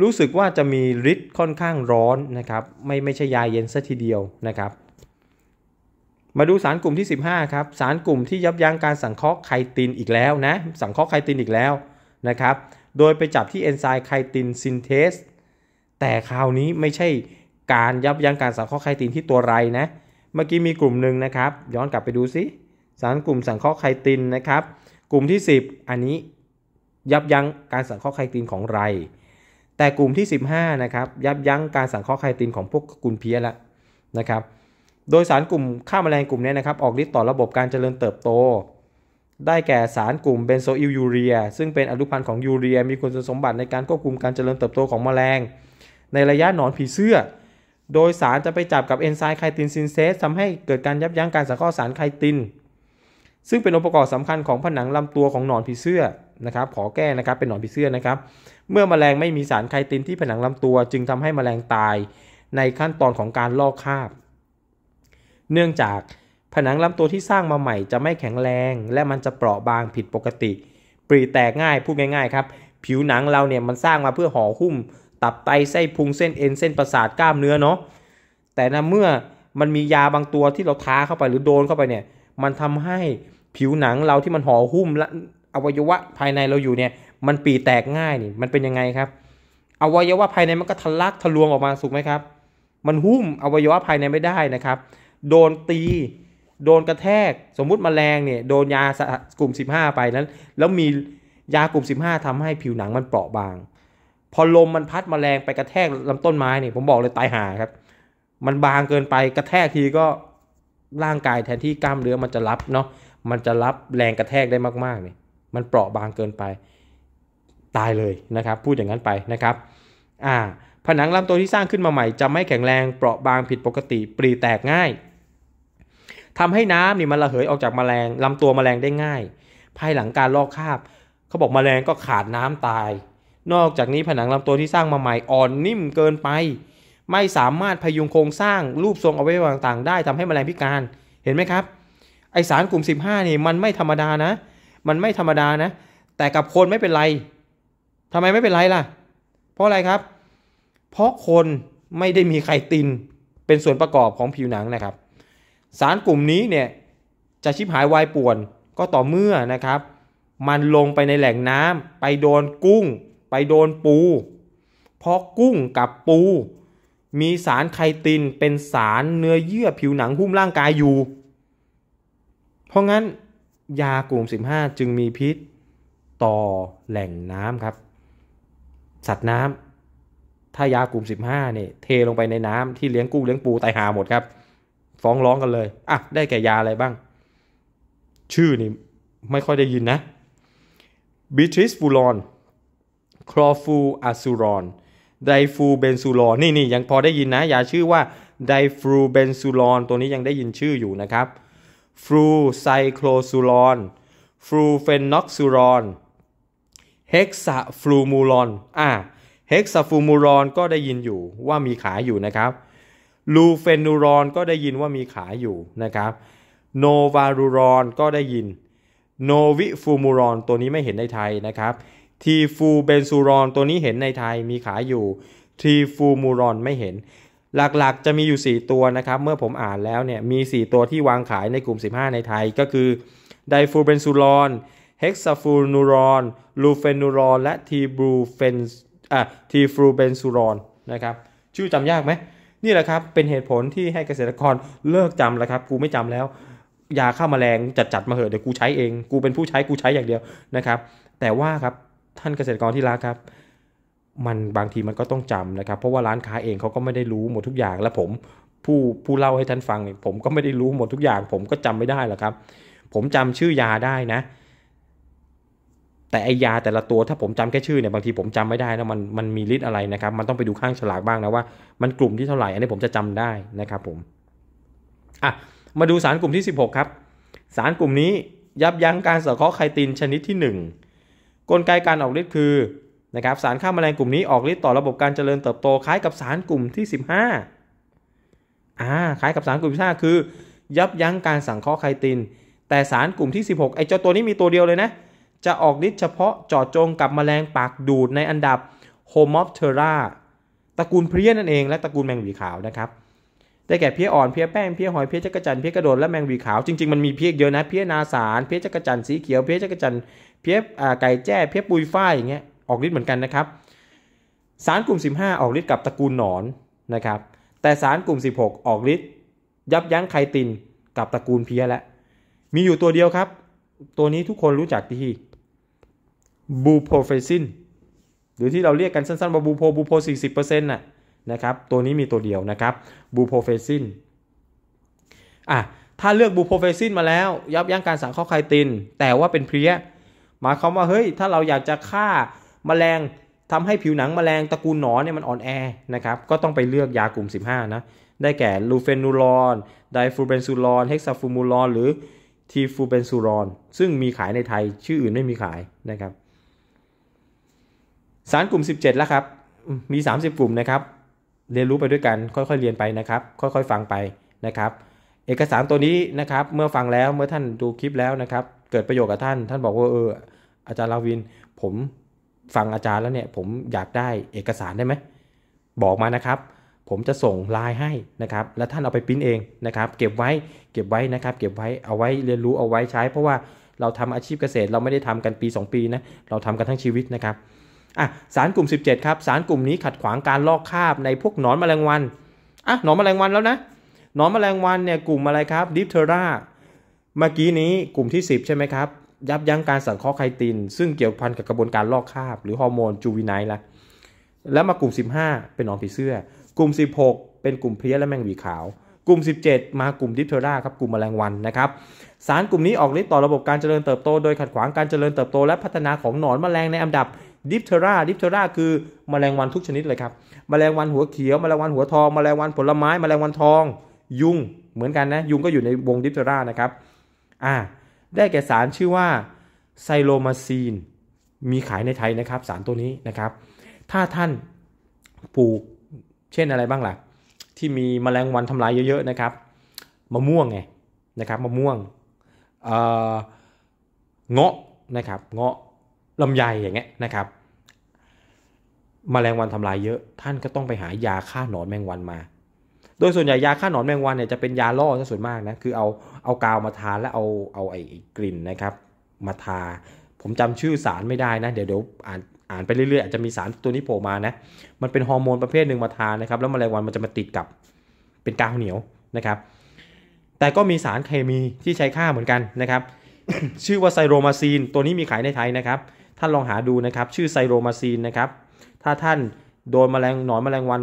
รู้สึกว่าจะมีฤทธิ์ค่อนข้างร้อนนะครับไม่ไม่ใช่ยาเย็นซะทีเดียวนะครับ มาดูสารกลุ่มที่ 15 ครับ สารกลุ่มที่ยับยั้งการสังเคราะห์ไคตินอีกแล้วนะสังเคราะห์ไคตินอีกแล้วนะครับ โดยไปจับที่เอนไซม์ไคตินซินเทสแต่คราวนี้ไม่ใช่การยับยั้งการสังเคราะห์ไคตินที่ตัวไรนะ เมื่อกี้มีกลุ่มหนึ่งนะครับ ย้อนกลับไปดูซิสารกลุ่มสังเคราะห์ไคตินนะครับ กลุ่มที่ 10 อันนี้ยับยั้งการสังเคราะห์ไคตินของไร แต่กลุ่มที่ 15นะครับ ยับยั้งการสังเคราะห์ไคตินของพวกกุลเพียและนะครับ โดยสารกลุ่มฆ่าแมลงกลุ่มนี้นะครับ ออกฤทธิ์ต่อระบบการเจริญเติบโต ได้แก่สารกลุ่มเบนโซอิลยูเรีย ซึ่งเป็นอนุพันธ์ของยูเรีย มีคุณสมบัติในการควบคุมการเจริญเติบโตของแมลง ในระยะหนอนผีเสื้อโดยสารจะไปจับกับเอนไซม์ไคตินซินเซสทำให้เกิดการยับยั้งการสังเคราะห์สารไคติน ซึ่งเป็นองค์ประกอบสำคัญของผนังลำตัวของหนอนผีเสื้อนะครับขอแก้นะครับเป็นหนอนผีเสื้อนะครับ เมื่อมแมลงไม่มีสารไคตินที่ผนังลำตัวจึงทำให้มแมลงตายในขั้นตอนของการลอกคราบ เนื่องจากผนังลำตัวที่สร้างมาใหม่จะไม่แข็งแรง และมันจะเปราะบางผิดปกติปรีแตกง่ายพูดง่ายๆครับผิวหนังเราเนี่ยมันสร้างมาเพื่อห่อหุ้มตับไตไส้พุงเส้นเอ็นเส้นประสาทกล้ามเนื้อเนาะแต่นะเมื่อมันมียาบางตัวที่เราทาเข้าไป หรือโดนเข้าไปเนี่ยมันทำให้ผิวหนังเราที่มันห่อหุ้มและอวัยวะภายในเราอยู่เนี่ยมันปีแตกง่ายนี่มันเป็นยังไงครับอวัยวะภายในมันก็ทะลักทะลวงออกมาสุกไหมครับมันหุ้มอวัยวะภายในไม่ได้นะครับ โดนตีโดนกระแทกสมมุติมแมลงเนี่ยโดนยากลุ่ม 15 ไปนั้นแล้วมียากลุ่ม 15 ทำให้ผิวหนังมันเปราะบางพอลมมันพัดมแมลงไปกระแทกลำต้นไม้นี่ผมบอกเลยตายหาครับ มันบางเกินไปกระแทกทีก็ร่างกายแทนที่กล้ามเนื้อมันจะรับเนาะมันจะรับแรงกระแทกได้มากๆนี่มันเปราะบางเกินไปตายเลยนะครับ พูดอย่างนั้นไปนะครับอ่าผนังลำตัวที่สร้างขึ้นมาใหม่จะไม่แข็งแรงเปราะบางผิดปกติปรีแตกง่าย ทำให้น้ำนี่มันระเหยออกจากมแมลง ลำตัวมแมลงได้ง่าย ภายหลังการลอกคราบเขาบอกมแมลงก็ขาดน้ำตายนอกจากนี้ผนังลำตัวที่สร้างมาใหม่อ่อนนิ่มเกินไป ไม่สามารถพยุงโครงสร้างรูปทรงเอาไว้ต่างๆได้ ทำให้แมลงพิการเห็นไหมครับ ไอสารกลุ่ม 15นี่มันไม่ธรรมดานะ มันไม่ธรรมดานะแต่กับคนไม่เป็นไร ทำไมไม่เป็นไรล่ะ เพราะอะไรครับ เพราะคนไม่ได้มีไคตินเป็นส่วนประกอบของผิวหนังนะครับ สารกลุ่มนี้เนี่ยจะชิบหายวายป่วนก็ต่อเมื่อนะครับ มันลงไปในแหล่งน้ำไปโดนกุ้งไปโดนปูเพราะกุ้งกับปู มีสารไคติน เป็นสารเนื้อเยื่อผิวหนังหุ้มร่างกายอยู่ เพราะงั้น ยากลุ่ม 15 จึงมีพิษต่อแหล่งน้ำครับ สัตว์น้ำถ้ายากลุ่ม 15เนี่ยเทลงไปในน้ำที่เลี้ยงกุ้งเลี้ยงปูตายหาหมดครับ ฟ้องร้องกันเลย อ่ะ ได้แก่ยาอะไรบ้าง ชื่อนี่ไม่ค่อยได้ยินนะบิทริสฟูลอนคลอฟูอะซูรอน ไดฟูเบนซูรอน นี่นี่ยังพอได้ยินนะยาชื่อว่าไดฟูเบนซูรอน ตัวนี้ยังได้ยินชื่ออยู่นะครับ ฟลูไซโคลซูรอน ฟลูเฟนน็อกซูรอน เฮกซาฟลูมูรอน อ่าเฮกซาฟูมูรอนก็ได้ยินอยู่ว่ามีขายอยู่นะครับ ลูเฟนูรอนก็ได้ยินว่ามีขายอยู่นะครับ โนวารูรอนก็ได้ยิน โนวิฟูมูรอนตัวนี้ไม่เห็นในไทยนะครับทีฟูเบนซูรอนตัวนี้เห็นในไทยมีขายอยู่ทีฟูมูรอนไม่เห็น หลัก ๆจะมีอยู่ 4 ตัวนะครับ เมื่อผมอ่านแล้วเนี่ยมี 4 ตัวที่วางขายในกลุ่ม 15 ในไทย ก็คือไดฟูเบนซูรอนเฮกซาฟูนูรอนลูเฟนูรอนและทีบูเฟนอ่ะทีฟูเบนซูรอนนะครับชื่อจำยากไหมนี่แหละครับเป็นเหตุผลที่ให้เกษตรกรเลิกจำแล้วครับ กูไม่จำแล้วยาฆ่ามาแมลงจัดจัดมาเหอะเดี๋ยวกูใช้เอง กูเป็นผู้ใช้กูใช้อย่างเดียวนะครับ แต่ว่าครับท่านเกษตรกรที่รักครับ มันบางทีมันก็ต้องจำนะครับ เพราะว่าร้านค้าเองเขาก็ไม่ได้รู้หมดทุกอย่าง และผมผู้ผู้เล่าให้ท่านฟังผมก็ไม่ได้รู้หมดทุกอย่าง ผมก็จำไม่ได้หรอกครับ ผมจำชื่อยาได้นะ แต่ไอยาแต่ละตัวถ้าผมจำแค่ชื่อเนี่ยบางทีผมจำไม่ได้นะมันมันมีฤทธิ์อะไรนะครับ มันต้องไปดูข้างฉลากบ้างนะว่ามันกลุ่มที่เท่าไหร่อันนี้ผมจะจำได้นะครับผมอ่ะมาดูสารกลุ่มที่ 16 ครับ สารกลุ่มนี้ยับยั้งการสะเคราะห์ไคตินชนิดที่ 1กลไกการออกฤทธิ์คือ นะครับ สารฆ่าแมลงกลุ่มนี้ออกฤทธิ์ต่อระบบการเจริญเติบโตคล้ายกับสารกลุ่มที่ 15อ่าคล้ายกับสารกลุ่มที่5คือ ยับยั้งการสังเคราะห์ไคติน แต่สารกลุ่มที่ 16ไอเจ้าตัวนี้มีตัวเดียวเลยนะ จะออกฤทธิ์เฉพาะเจาะจงกับแมลงปากดูดในอันดับโฮมอฟเทราตระกูลเพี้ยนั่นเอง และตระกูลแมงวีขาวนะครับได้แก่เพี้ยอ่อนเพี้ยแป้งเพี้ยหอยเพี้ยจักรจันเพี้ยกระโดดและแมงวีขาวจริงๆมันมีเพี้ยเยอะนะเพี้ยนาสารเพี้ยจักรจันสีเขียวเพี้ยจักรจันเพียบไก่แจ้เพียบปุยฝ้ายอย่างเงี้ยออกฤทธิ์เหมือนกันนะครับ สารกลุ่ม 15 ออกฤทธิ์กับตระกูลหนอนนะครับแต่สารกลุ่ม 16 ออกฤทธิ์ยับยั้งไคตินกับตระกูลเพี้ยและมีอยู่ตัวเดียวครับ ตัวนี้ทุกคนรู้จักดี่บูโพเฟซินหรือที่เราเรียกกันสั้นๆว่าบูโพบูโพ40%น่ะนะครับตัวนี้มีตัวเดียวนะครับบูโพเฟซินอ่ะถ้าเลือกบูโพเฟซินมาแล้ว ยับยั้งการสังเคราะห์ไคติน แต่ว่าเป็นเพี้ยหมายความว่าเฮ้ยถ้าเราอยากจะฆ่ามาแมลงทำให้ผิวหนังมแมลงตระกูลหนอนเนี่ยมันอ่อนแอนะครับก็ต้องไปเลือกยากลุ่ม 15 นะได้แก่ลูเฟนูรอนไดฟูเบนซูรอนเฮกซาฟูมูรอนหรือทีฟูเบนซูรอนซึ่งมีขายในไทยชื่ออื่นไม่มีขายนะครับสารกลุ่ม 17แล้วครับ มี 30 กลุ่มนะครับ เรียนรู้ไปด้วยกันค่อยๆเรียนไปนะครับ ค่อยๆฟังไปนะครับ เอกสารตัวนี้นะครับเมื่อฟังแล้วเมื่อท่านดูคลิปแล้วนะครับเกิดประโยชน์กับท่านท่านบอกว่าเอออาจารย์ลาวิน ผมฟังอาจารย์แล้วเนี่ยผมอยากได้เอกสารได้ไหม บอกมานะครับ ผมจะส่งไลน์ให้นะครับ แล้วท่านเอาไปพิมพ์เองนะครับ เก็บไว้ เก็บไว้นะครับ เก็บไว้ เอาไว้เรียนรู้ เอาไว้ใช้ เพราะว่าเราทำอาชีพเกษตร เราไม่ได้ทำกันปี 2 ปีนะ เราทำกันทั้งชีวิตนะครับ อ่ะ สารกลุ่ม 17 ครับ สารกลุ่มนี้ขัดขวางการลอกคราบในพวกหนอนแมลงวัน อ่ะ หนอนแมลงวันแล้วนะ หนอนแมลงวันเนี่ยกลุ่มอะไรครับ ดิปเทอร่าเมื่อกี้นี้กลุ่มที่ 10 ใช่ไหมครับยับยั้งการสังเคราะห์ไคติน ซึ่งเกี่ยวพันกับกระบวนการลอกคราบ หรือ ฮอร์โมนจูวินไนล์ละแล้วมากลุ่ม 15 เป็นหนองผีเสื้อ กลุ่ม 16 เป็นกลุ่มเพลี้ยและแมงวีขาว กลุ่ม17 มากลุ่มดิปเทอร่าครับ กลุ่มแมลงวันนะครับ สารกลุ่มนี้ออกฤทธิ์ต่อระบบการเจริญเติบโตโดยขัดขวางการเจริญเติบโตและพัฒนาของหนอนแมลงในอันดับดิปเทอร่าดิปเทอร่าคือแมลงวันทุกชนิดเลยครับแมลงวันหัวเขียวแมลงวันหัวทองแมลงวันผลไม้แมลงวันทอง ยุงเหมือนกันนะ ยุงก็อยู่ในวงดิปเทอร่านะครับ อ่าได้แก่สารชื่อว่าไซโลมาซีน มีขายในไทยนะครับสารตัวนี้นะครับถ้าท่านปลูกเช่นอะไรบ้างล่ะที่มีมแมลงวันทำลายเยอะๆนะครับมะม่วงไงนะครับมะม่วงเเงาะนะครับเงาะลำไยอย่างเงี้ยนะครับมแมลงวันทำลายเยอะท่านก็ต้องไปหายาฆ่าหนอนแมงวันมา โดยส่วนใหญ่ยาฆ่าหนอนแมงวันเนี่ยจะเป็นยาล่อซะส่วนมากนะคือเอาเอากาวมาทาแล้วเอาเอาไอ้กลิ่นนะครับ มาทา ผมจำชื่อสารไม่ได้นะเดี๋ยวเดี๋ยวอ่านอ่านไปเรื่อยๆอาจจะมีสารตัวนี้โผล่มานะมันเป็นฮอร์โมนประเภทหนึ่งมาทานนะครับแล้วมแมลงวันมันจะมาติดกับเป็นกาวเหนียวนะครับ แต่ก็มีสารเคมีที่ใช้ฆ่าเหมือนกันนะครับ ชื่อว่าไซโรมาซีนตัวนี้มีขายในไทยนะครับท่านลองหาดูนะครับชื่อไซโรมาซีนนะครับถ้าท่านโดนมแมลงหนอนมแมลงวัน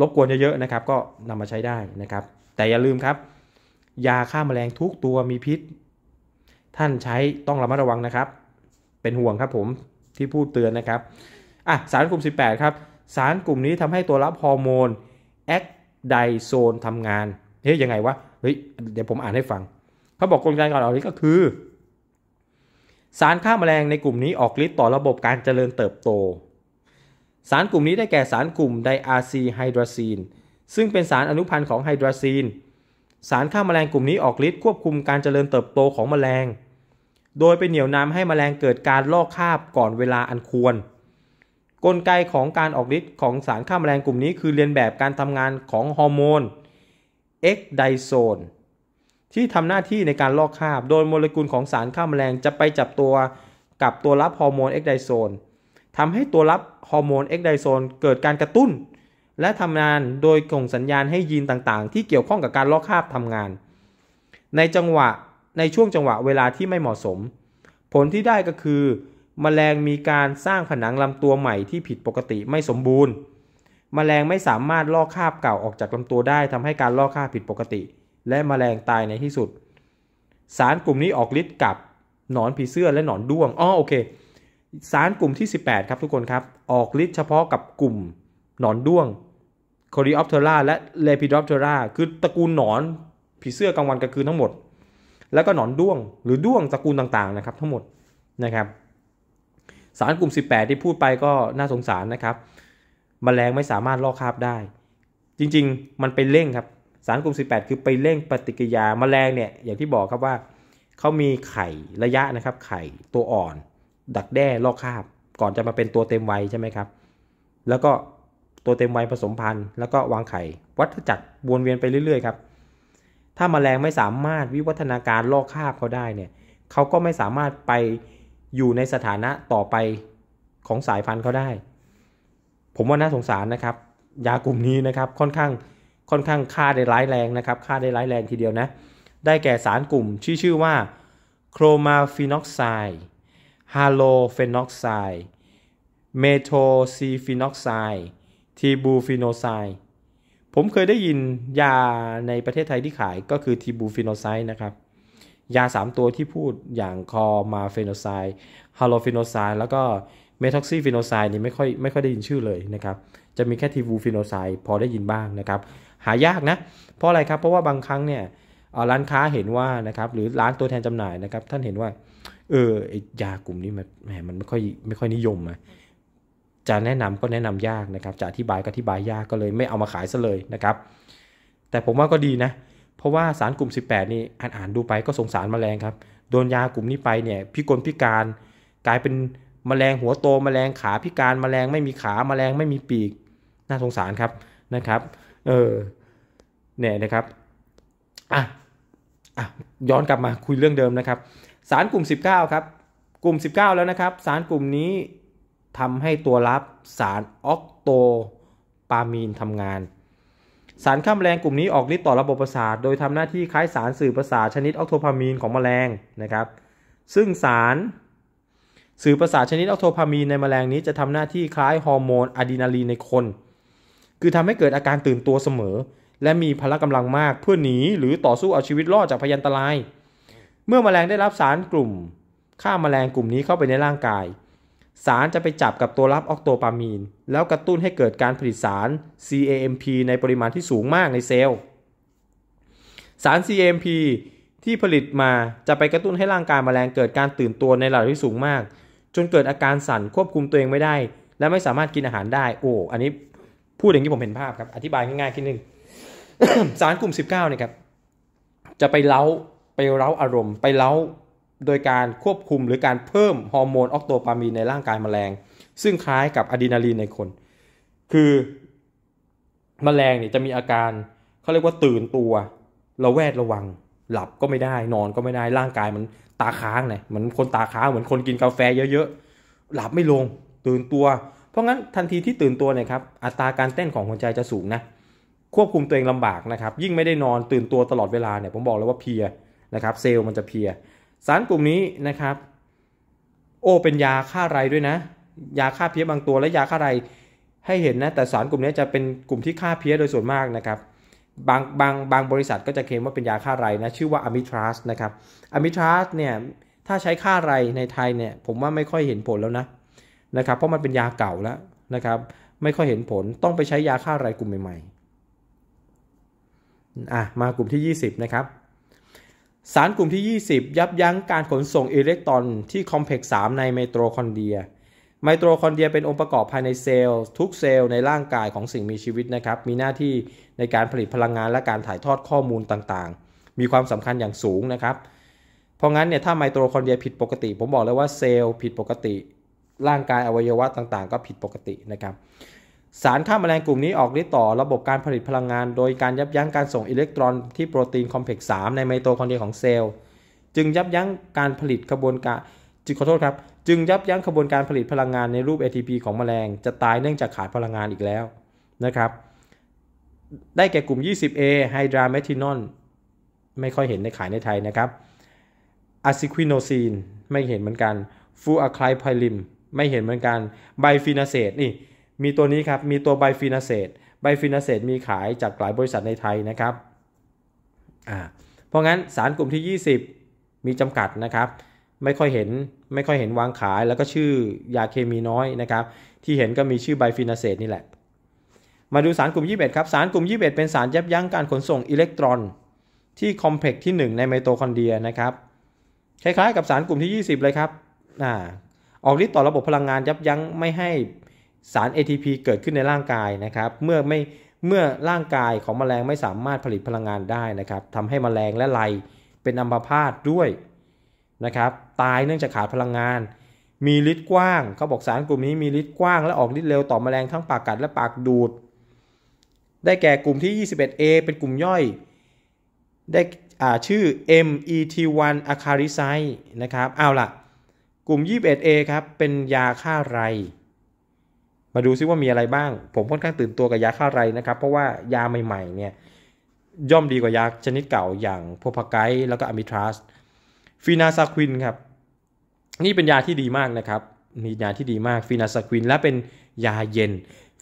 รบกวนเยอะๆนะครับ ก็นำมาใช้ได้นะครับ แต่อย่าลืมครับยาฆ่ามาแมลงทุกตัวมีพิษ ท่านใช้ต้องระมัดระวังนะครับ เป็นห่วงครับผมที่พูดเตือนนะครับ อ่ะ สารกลุ่ม 18 ครับ สารกลุ่มนี้ทำให้ตัวรับฮอร์โมน แอคไดโซนทำงาน เฮ้ยยังไงวะ เฮ้ยเดี๋ยวผมอ่านให้ฟัง เขาบอกกลไกการออกฤทธิ์ก็คือ สารฆ่ามาแมลงในกลุ่มนี้ออกฤทธิ์ต่อระบบการเจริญเติบโต สารกลุ่มนี้ได้แก่สารกลุ่มไดอาซีไฮดรซีนซึ่งเป็นสารอนุพันธ์ของไฮดรซีนสารฆ่ามาแมลงกลุ่มนี้ออกฤทธิ์ควบคุมการเจริญเติบโตของมแมลง โดยไปเหนี่ยวนำให้มแมลงเกิดการลอกคาบก่อนเวลาอันควร กลไกของการออกฤทธิ์ของสารฆ่ามาแมลงกลุ่มนี้คือเรียนแบบการทำงานของฮอร์โมนเอ็กไดโซนที่ทำหน้าที่ในการลอกคาบ โดยโมเลกุลของสารฆ่ามาแมลงจะไปจับตัวกับตัวรับฮอร์โมนเอ็กไดโซนทำให้ตัวรับฮอร์โมนเอ็กไดโซนเกิดการกระตุ้นและทำงานโดยส่งสัญญาณให้ยีนต่างๆที่เกี่ยวข้องกับการลอกคราบทำงาน ในจังหวะในช่วงจังหวะเวลาที่ไม่เหมาะสม ผลที่ได้ก็คือมแมลงมีการสร้างผนังลำตัวใหม่ที่ผิดปกติไม่สมบูรณ์มแมลงไม่สามารถลอกคราบเก่าออกจากลำตัวได้ทำให้การลอกคราบผิดปกติ และมแมลงตายในที่สุด สารกลุ่มนี้ออกฤทธิ์กับ หนอนผีเสื้อและหนอนด้วงอ๋อโอเคสารกลุ่มที่ 18 ครับทุกคนครับออกฤทธิ์เฉพาะกับกลุ่มหนอนด้วง c o r i เทอร่าและ l ิ p อ d เทอร่าคือตระกูลหนอนผีเสื้อกลางวันกลางคืนทั้งหมด แล้วก็หนอนด้วง หรือด้วงตระกูลต่างๆนะครับ ทั้งหมดนะครับสารกลุ่ม 18 ที่พูดไปก็น่าสงสารนะครับมแมลงไม่สามารถลอกคราบได้ จริงๆ มันไปเร่งครับสารกลุ่ม18 คือไปเร่งปฏิกิริยามแมลงเนี่ย อย่างที่บอกครับว่าเขามีไข่ ระยะนะครับ ไข่ตัวอ่อน ดักแด้ลอกคราบก่อนจะมาเป็นตัวเต็มวัยใช่ไหมครับ แล้วก็ตัวเต็มวัยผสมพันธุ์แล้วก็วางไข่ วัฏจักรวนเวียนไปเรื่อย ๆ ครับ ถ้ามาแมลงไม่สามารถวิวัฒนาการลอกคาบเขาได้เนี่ยเขาก็ไม่สามารถไปอยู่ในสถานะต่อไปของสายพันธุ์เขาได้ ผมว่าน่าสงสารนะครับ ยากลุ่มนี้นะครับ ค่อนข้างค่อนข้างค่าได้ร้ายแรงนะครับค่าได้ร้ายแรงทีเดียวนะ ได้แก่สารกลุ่มชื่อชื่อว่าโครมาฟีนอกไซด์ ฮาโลเฟนอกไซด์ เมโทซีฟีนอกไซด์ทีบูฟิโนไซ ผมเคยได้ยินยาในประเทศไทยที่ขายก็คือทีบูฟิโนไซนะครับยา 3 ตัวที่พูดอย่างคอมาเฟโนไซ ฮาโลฟิโนไซแล้วก็เมทอกซีฟิโนไซนี่ไม่ค่อยไม่ค่อยได้ยินชื่อเลยนะครับจะมีแค่ทีบูฟิโนไซพอได้ยินบ้างนะครับหายากนะเพราะอะไรครับเพราะว่าบางครั้งเนี่ยร้านค้าเห็นว่านะครับหรือร้านตัวแทนจำหน่ายนะครับ ท่านเห็นว่าเอออยากลุ่มนี้มันแหมมันไม่ค่อยไม่ค่อยนิยมอะจะแนะนำก็แนะนำยากนะครับจะอธิบายก็อธิบายยากก็เลยไม่เอามาขายซะเลยนะครับ แต่ผมว่าก็ดีนะ เพราะว่าสารกลุ่ม 18 นี่อ่านอ่านดูไปก็สงสารมแมลงครับโดนยากลุ่มนี้ไปเนี่ย พิกลพิการกลายเป็นมแมลงหัวโตมแมลงขาพิการมแมลงไม่มีขามแมลงไม่มีปีกน่าสงสารครับนะครับเออเนี่ยนะครับอ่ะอ่ะย้อนกลับมาคุยเรื่องเดิมนะครับ สารกลุ่ม19ครับกลุ่ม 19 แล้วนะครับสารกลุ่มนี้ทำให้ตัวรับสารออกโตปามีนทำงาน สารข้ามแมลงกลุ่มนี้ออกฤทธิ์ต่อระบบประสาทโดยทำหน้าที่คล้ายสารสื่อประสาทชนิดออกโทพามีนของแมลงนะครับซึ่งสารสื่อประสาทชนิดออกโทพามีนในแมลงนี้จะทำหน้าที่คล้ายฮอร์โมนอะดรีนาลีนในคนคือทำให้เกิดอาการตื่นตัวเสมอ และมีพละกำลังมากเพื่อหนีหรือต่อสู้เอาชีวิตรอดจากพยันตราย เมื่อแมลงได้รับสารกลุ่มฆ่าแมลงกลุ่มนี้เข้าไปในร่างกายสารจะไปจับกับตัวรับออกโตปามีน แล้วกระตุ้นให้เกิดการผลิตสาร CAMP ในปริมาณที่สูงมากในเซลล์ สาร CAMP ที่ผลิตมาจะไปกระตุ้นให้ร่างกายมแมลงเกิดการตื่นตัวในระดับที่สูงมากจนเกิดอาการสั่นควบคุมตัวเองไม่ได้ และไม่สามารถกินอาหารได้ โอ้อันนี้พูดอย่างที่ผมเห็นภาพครับอธิบายง่ายๆคิดนึงสารกลุ่ม 19เนี่ยครับจะไปเล้าไปเล้าอารมณ์ไปเล้าโดยการควบคุมหรือการเพิ่มฮอร์โมนออกโตปามีในร่างกายแมลงซึ่งคล้ายกับอะดรีนาลีนในคน คือมแมลงเนี่ยจะมีอาการเขาเรียกว่าตื่นตัว ระแวดระวัง หลับก็ไม่ได้นอนก็ไม่ได้ ร่างกายมันตาค้างไงเหมือนคนตาค้าง เหมือนคนกินกาแฟเยอะๆหลับไม่ลงตื่นตัว เพราะงั้นทันทีที่ตื่นตัวเนี่ยครับอัตราการเต้นของหัวใจจะสูงนะควบคุมตัวเองลำบากนะครับยิ่งไม่ได้นอนตื่นตัวตลอดเวลาเนี่ยผมบอกเลยว่าเพียนะครับเซลล์มันจะเพียสารกลุ่มนี้นะครับ โอเป็นยาฆ่าไรด้วยนะ ยาฆ่าเพี้ยบางตัวและยาฆ่าไรให้เห็นนะ แต่สารกลุ่มนี้จะเป็นกลุ่มที่ฆ่าเพี้ยโดยส่วนมากนะครับ บางบางบางบริษัทก็จะเคลมว่าเป็นยาฆ่าไรนะ ชื่อว่าอะมิทรัสนะครับอะมิทรัสเนี่ยถ้าใช้ฆ่าไรในไทยเนี่ยผมว่าไม่ค่อยเห็นผลแล้วนะนะครับ เพราะมันเป็นยาเก่าแล้วนะครับ ไม่ค่อยเห็นผลต้องไปใช้ยาฆ่าไรกลุ่มใหม่ๆอ่ะมากลุ่มที่ 20 นะครับสารกลุ่มที่ 20 ยับยั้งการขนส่งอิเล็กตรอนที่คอมเพล็กซ์3ในไมโตคอนเดีย ไมโตคอนเดีย เป็นองค์ประกอบภายในเซลล์ทุกเซลล์ในร่างกายของสิ่งมีชีวิตนะครับ มีหน้าที่ในการผลิตพลังงานและการถ่ายทอดข้อมูลต่างๆ มีความสำคัญอย่างสูงนะครับ เพราะงั้นเนี่ยถ้าไมโตคอนเดียผิดปกติ ผมบอกเลยว่าเซลล์ผิดปกติ ร่างกายอวัยวะต่างๆ ก็ผิดปกตินะครับสารฆ่าแมลงกลุ่มนี้ออกฤทธิ์ต่อระบบการผลิตพลังงานโดยการยับยั้งการส่งอิเล็กตรอนที่โปรตีนคอมเพล็กซ์3ในไมโตคอนเดรียของเซลล์จึงยับยั้งการผลิตกระบวนการจึงขอโทษครับจึงยับยั้งกระบวนการผลิตพลังงานในรูป ATP ของแมลงจะตายเนื่องจากขาดพลังงานอีกแล้วนะครับ ได้แก่กลุ่ม 20A ไฮดราเมทินอนไม่ค่อยเห็นในขายในไทยนะครับอะซิควิโนซีนไม่เห็นเหมือนกันฟูอะคลายไพลิมไม่เห็นเหมือนกันไบฟีนาเซตนี่มีตัวนี้ครับ มีตัวไบฟินาเซตไบฟินาเซตมีขายจากหลายบริษัทในไทยนะครับ เพราะงั้นสารกลุ่มที่ 20 มีจำกัดนะครับ ไม่ค่อยเห็น ไม่ค่อยเห็นวางขาย แล้วก็ชื่อยาเคมีน้อยนะครับ ที่เห็นก็มีชื่อไบฟินาเซตนี่แหละ มาดูสารกลุ่ม 21 ครับ สารกลุ่ม 21 เป็นสารยับยั้งการขนส่งอิเล็กตรอน ที่คอมเพล็กซ์ที่ 1 ในไมโตคอนเดรียนะครับ คล้ายๆ กับสารกลุ่มที่ 20 เลยครับอ่าออกฤทธิ์ต่อระบบพลังงานยับยั้งไม่ให้สาร ATP เกิดขึ้นในร่างกายนะครับ เมื่อไม่เมื่อร่างกายของมแมลงไม่สามารถผลิตพลังงานได้นะครับทำให้มแมลงและไรเป็นอัมพาตด้วยนะครับตายเนื่องจากขาดพลังงาน มีฤทธิ์กว้าง เขาบอกสารกลุ่มนี้มีฤทธิ์กว้างและออกฤทธิ์เร็ว ต่อมแมลงทั้งปากกัดและปากดูด ได้แก่กลุ่มที่ 21A เป็นกลุ่มย่อย ได้อาชื่อ MET1 a c a r i c i d e นะครับเอาล่ะกลุ่ม 21A ครับเป็นยาฆ่าไรมาดูซิว่ามีอะไรบ้าง ผมค่อนข้างตื่นตัวกับยาฆ่าไรนะครับ เพราะว่ายาใหม่ๆเนี่ยย่อมดีกว่ายาชนิดเก่าอย่างโพพาไก์แล้วก็อะมิทรัสฟีนาซาควินครับนี่เป็นยาที่ดีมากนะครับ มียาที่ดีมากฟีนาซาควินและเป็นยาเย็น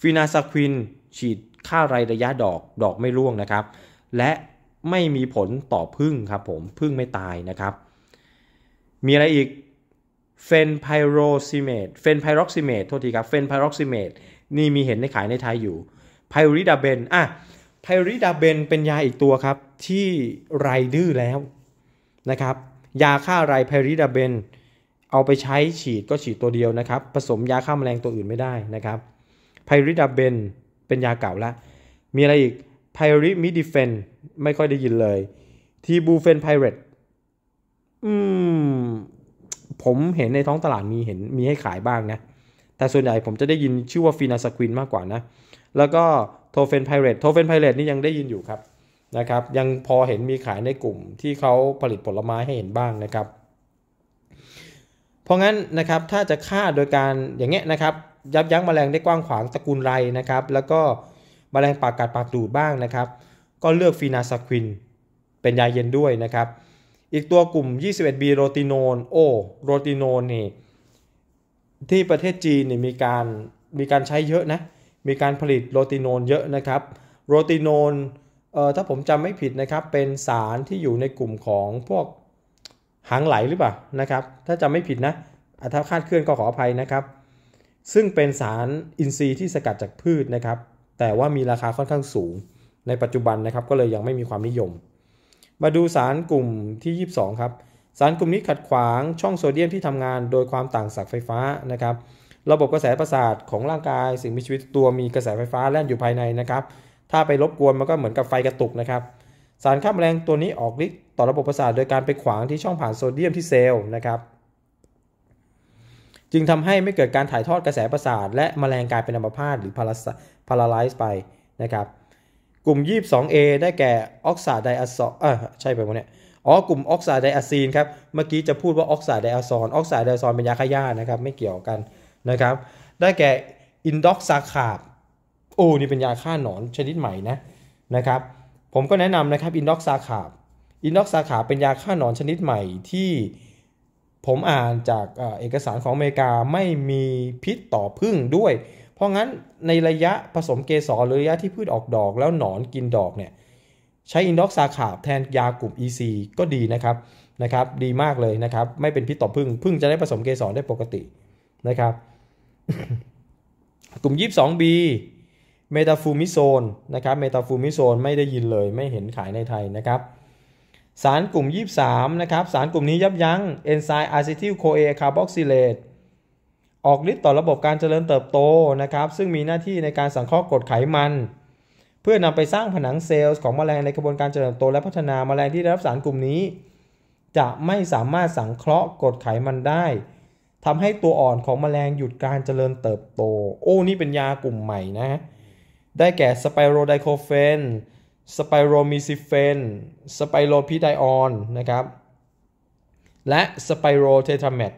ฟีนาซาควินฉีดฆ่าไรระยะดอกดอกไม่ร่วงนะครับ และไม่มีผลต่อพึ่งครับผมพึ่งไม่ตายนะครับ มีอะไรอีกเฟนไพโรซิเมตเฟนไพร็อกซิเมตโทษทีครับเฟนไพร็อกซิเมตนี่มีเห็นในขายในไทยอยู่ ไพริดาเบน อ่ะ ไพริดาเบน เป็นยาอีกตัวครับที่ไรดื้อแล้วนะครับ ยาฆ่าไรไพริดาเบน เอาไปใช้ฉีดก็ฉีดตัวเดียวนะครับ ผสมยาฆ่าแมลงตัวอื่นไม่ได้นะครับ ไพริดาเบน เป็นยาเก่าละมีอะไรอีก ไพริมิดิเฟนไม่ค่อยได้ยินเลย ทีบูเฟนไพเรตอืมผมเห็นในท้องตลาดมีเห็นมีให้ขายบ้างนะ แต่ส่วนใหญ่ผมจะได้ยินชื่อว่าฟีนาสควินมากกว่านะ แล้วก็โทเฟนไพเรตโทเฟนไพเรตนี่ยังได้ยินอยู่ครับ นะครับ ยังพอเห็นมีขายในกลุ่มที่เขาผลิตผลไม้ให้เห็นบ้างนะครับ เพราะงั้นนะครับถ้าจะฆ่าโดยการอย่างเงี้ยนะครับ ยับยั้งแมลงได้กว้างขวางตระกูลไรนะครับ แล้วก็แมลงปากกัดปากดูดบ้างนะครับ ก็เลือกฟีนาสควินเป็นยาเย็นด้วยนะครับอีกตัวกลุ่ม 21B โรติโนนโอโรติโนนนี่ที่ประเทศจีนนี่มีการมีการใช้เยอะนะมีการผลิตโรติโนนเยอะนะครับโรติโนนเอ่อถ้าผมจำไม่ผิดนะครับ เป็นสารที่อยู่ในกลุ่มของพวกหางไหลหรือเปล่านะครับ ถ้าจำไม่ผิดนะถ้าคาดเคลื่อนก็ขออภัยนะครับ ซึ่งเป็นสารอินทรีย์ที่สกัดจากพืชนะครับ แต่ว่ามีราคาค่อนข้างสูง ในปัจจุบันนะครับก็เลยยังไม่มีความนิยมมาดูสารกลุ่มที่ 22 ครับ สารกลุ่มนี้ขัดขวางช่องโซเดียมที่ทำงานโดยความต่างศักย์ไฟฟ้านะครับ ระบบกระแสประสาทของร่างกายสิ่งมีชีวิตตัวมีกระแสไฟฟ้าแล่นอยู่ภายในนะครับ ถ้าไปรบกวนมันก็เหมือนกับไฟกระตุกนะครับ สารข้ามแรงตัวนี้ออกฤทธิ์ต่อระบบประสาทโดยการไปขวางที่ช่องผ่านโซเดียมที่เซลล์นะครับ จึงทำให้ไม่เกิดการถ่ายทอดกระแสประสาทและแมลงกลายเป็นอัมพาตหรือพาราไลซ์ไปนะครับกลุ่ม 22A ได้แก่ออกซาไดอะซอลอ่ะใช่ไปวะเนี่ยอ๋อกลุ่มออกซาไดอะซีนครับ เมื่อกี้จะพูดว่าออกซาไดอะซอนออกซาไดอะซอน เป็นยาฆ่าหญ้านะครับไม่เกี่ยวกันนะครับได้แก่อินด็อกซาคาบโอ้นี่เป็นยาฆ่าหนอนชนิดใหม่นะนะครับ ผมก็แนะนำนะครับอินด็อกซาคาบอินด็อกซาคาบเป็นยาฆ่าหนอนชนิดใหม่ที่ ผมอ่านจากเอกสารของอเมริกาไม่มีพิษต่อพึ่งด้วยเพราะงั้นในระยะผสมเกสรหรือระยะที่พืชออกดอกแล้วหนอนกินดอกเนี่ยใช้อินดอกซาขาบแทนยากลุ่ม EC ก็ดีนะครับนะครับดีมากเลยนะครับ ไม่เป็นพิษต่อพึ่ง พึ่งจะได้ผสมเกสรได้ปกตินะครับกลุ่ม 22B เมตาฟูมิโซนนะครับเมตาฟูมิโซนไม่ได้ยินเลยไม่เห็นขายในไทยนะครับสารกลุ่ม 23นะครับสารกลุ่มนี้ยับยั้งเอนไซม์อะซิทิลโคเอคาร์บอกซิเลตออกฤทธิ์ต่อระบบการเจริญเติบโตนะครับซึ่งมีหน้าที่ในการสังเคราะห์กรดไขมัน เพื่อนำไปสร้างผนังเซลล์ของมแมลงในกระบวนการเจริญเติบโตและพัฒนามาแมลงที่ได้รับสารกลุ่มนี้ จะไม่สามารถสังเคราะห์กรดไขมันได้ ทำให้ตัวอ่อนของมแมลงหยุดการเจริญเติบโต โอ้ นี่เป็นยากลุ่มใหม่นะได้แก่สไปโรไดโคเฟนสไปโรมิซิเฟนสไปโรพีไดออนนะครับและสไปโรเททราเมท